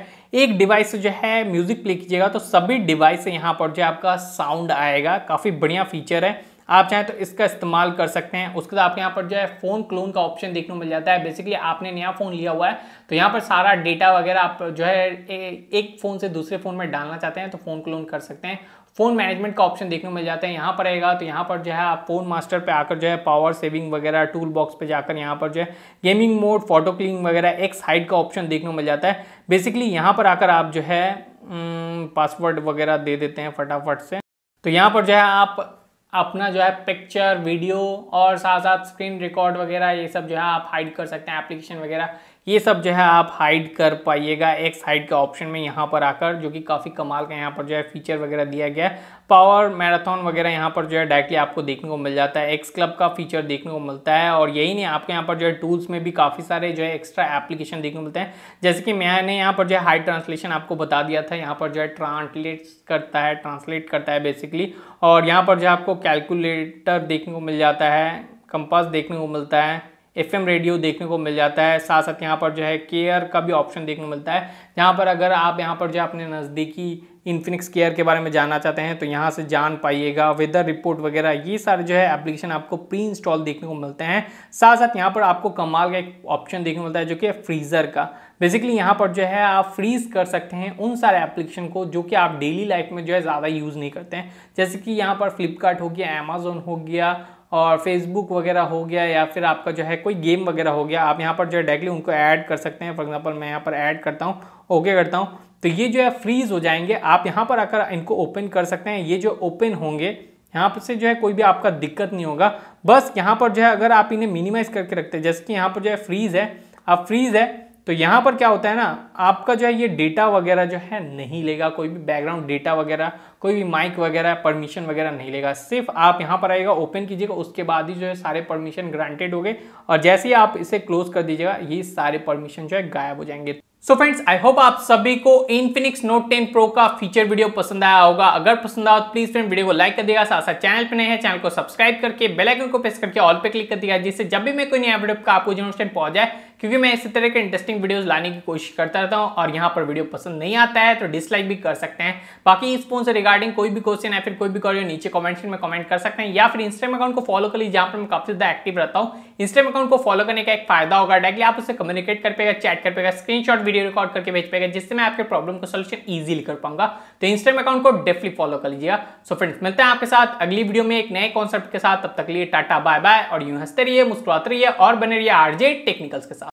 एक डिवाइस से जो है म्यूजिक प्ले कीजिएगा तो सभी डिवाइस से यहाँ पर जो है आपका साउंड आएगा काफ़ी बढ़िया फीचर है आप चाहें तो इसका इस्तेमाल कर सकते हैं उसके बाद आपके यहाँ पर जो है फ़ोन क्लोन का ऑप्शन देखने को मिल जाता है बेसिकली आपने नया फ़ोन लिया हुआ है तो यहाँ पर सारा डेटा वगैरह आप जो है ए, एक फ़ोन से दूसरे फ़ोन में डालना चाहते हैं तो फ़ोन क्लोन कर सकते हैं फ़ोन मैनेजमेंट का ऑप्शन देखने को मिल जाता है यहाँ पर रहेगा तो यहाँ पर जो है आप फ़ोन मास्टर पे आकर जो है पावर सेविंग वगैरह टूल बॉक्स पे जाकर यहाँ पर जो है गेमिंग मोड फोटो क्लिंग वगैरह एक साइड का ऑप्शन देखने को मिल जाता है बेसिकली यहाँ पर आकर आप जो है पासवर्ड वगैरह दे देते हैं फटाफट से तो यहाँ पर जो है आप अपना जो है पिक्चर वीडियो और साथ साथ स्क्रीन रिकॉर्ड वगैरह ये सब जो है आप हाइड कर सकते हैं एप्लीकेशन वगैरह ये सब जो है आप हाइड कर पाइएगा एक्स हाइड का ऑप्शन में यहाँ पर आकर जो कि काफ़ी कमाल का यहाँ पर जो है फीचर वगैरह दिया गया है पावर मैराथन वगैरह यहाँ पर जो है डायरेक्टली आपको देखने को मिल जाता है एक्स क्लब का फीचर देखने को मिलता है और यही नहीं आपके यहाँ पर जो है टूल्स में भी काफ़ी सारे जो है एक्स्ट्रा एप्लीकेशन देखने को मिलते हैं जैसे कि मैंने यहाँ पर जो है हाइड ट्रांसलेशन आपको बता दिया था यहाँ पर जो है ट्रांसलेट करता है ट्रांसलेट करता है बेसिकली और यहाँ पर जो है आपको कैलकुलेटर देखने को मिल जाता है कंपास देखने को मिलता है एफएम रेडियो देखने को मिल जाता है साथ साथ यहाँ पर जो है केयर का भी ऑप्शन देखने को मिलता है जहाँ पर अगर आप यहाँ पर जो अपने नज़दीकी इन्फिनिक्स केयर के बारे में जानना चाहते हैं तो यहाँ से जान पाइएगा वेदर रिपोर्ट वगैरह ये सारे जो है एप्लीकेशन आपको प्री इंस्टॉल देखने को मिलते हैं साथ साथ यहाँ पर आपको कमाल का एक ऑप्शन देखने को मिलता है जो कि फ्रीज़र का बेसिकली यहाँ पर जो है आप फ्रीज़ कर सकते हैं उन सारे एप्लीकेशन को जो कि आप डेली लाइफ में जो है ज़्यादा यूज़ नहीं करते हैं जैसे कि यहाँ पर फ्लिपकार्ट हो गया अमेजोन हो गया और फेसबुक वगैरह हो गया या फिर आपका जो है कोई गेम वगैरह हो गया आप यहाँ पर जो है डायरेक्टली उनको ऐड कर सकते हैं फॉर एग्जाम्पल मैं यहाँ पर ऐड करता हूँ ओके करता हूँ तो ये जो है फ्रीज हो जाएंगे आप यहाँ पर आकर इनको ओपन कर सकते हैं ये जो ओपन होंगे यहाँ पर से जो है कोई भी आपका दिक्कत नहीं होगा बस यहाँ पर जो है अगर आप इन्हें मिनिमाइज करके रखते हैं जैसे कि यहाँ पर जो है फ्रीज है अब फ्रीज है तो यहाँ पर क्या होता है ना आपका जो है ये डेटा वगैरह जो है नहीं लेगा कोई भी बैकग्राउंड डेटा वगैरह कोई भी माइक वगैरह परमिशन वगैरह नहीं लेगा सिर्फ आप यहाँ पर आएगा ओपन कीजिएगा उसके बाद ही जो है सारे परमिशन ग्रांटेड हो गए और जैसे ही आप इसे क्लोज कर दीजिएगा ये सारे परमिशन जो है गायब हो जाएंगे सो फ्रेंड्स आई होप आप सभी को इनफिनिक्स नोट 10 प्रो का फीचर वीडियो पसंद आया होगा अगर पसंद आया तो प्लीज फ्रेंड वीडियो को लाइक कर दिया साथ साथ चैनल पर नए हैं चैनल को सब्सक्राइब करके बेल आइकन को प्रेस करके ऑल पे क्लिक कर दिया जिससे जब भी मैं कोई नया वीडियो का आपको नोटिफिकेशन पहुंच जाए क्योंकि मैं इसी तरह के इंटरेस्टिंग वीडियो लाने की कोशिश करता रहता हूँ और यहाँ पर वीडियो पसंद नहीं आता है तो डिसलाइक भी कर सकते हैं बाकी इस फोन से रिगार्डिंग कोई भी क्वेश्चन या फिर कोई भी क्वेरी नीचे कमेंट में कमेंट कर सकते हैं या फिर इंस्टाग्राम अकाउंट को फॉलो कर लीजिए जहाँ पर मैं काफी ज्यादा एक्टिव रहता हूँ इंस्टाग्राम अकाउंट को फॉलो करने का एक फायदा होगा डायरेक्टली आप उससे कम्युनिकेट कर पेगा चैट कर पेगा स्क्रीन वीडियो रिकॉर्ड करके भेज पाएगा जिससे मैं आपके प्रॉब्लम को सोल्यूशन ईजिली कर पाऊंगा तो इंस्टाग्राम अकाउंट को डेफली फॉलो कर लीजिएगा सो फ्रेंड्स मिलते हैं आपके साथ अगली वीडियो में एक नए कॉन्सेप्ट के साथ तब तक लिए टाटा बाय बाय और यूं हंसते रहिए मुस्कुराते रहिए और बने रहिए आरजे टेक्निकल्स के साथ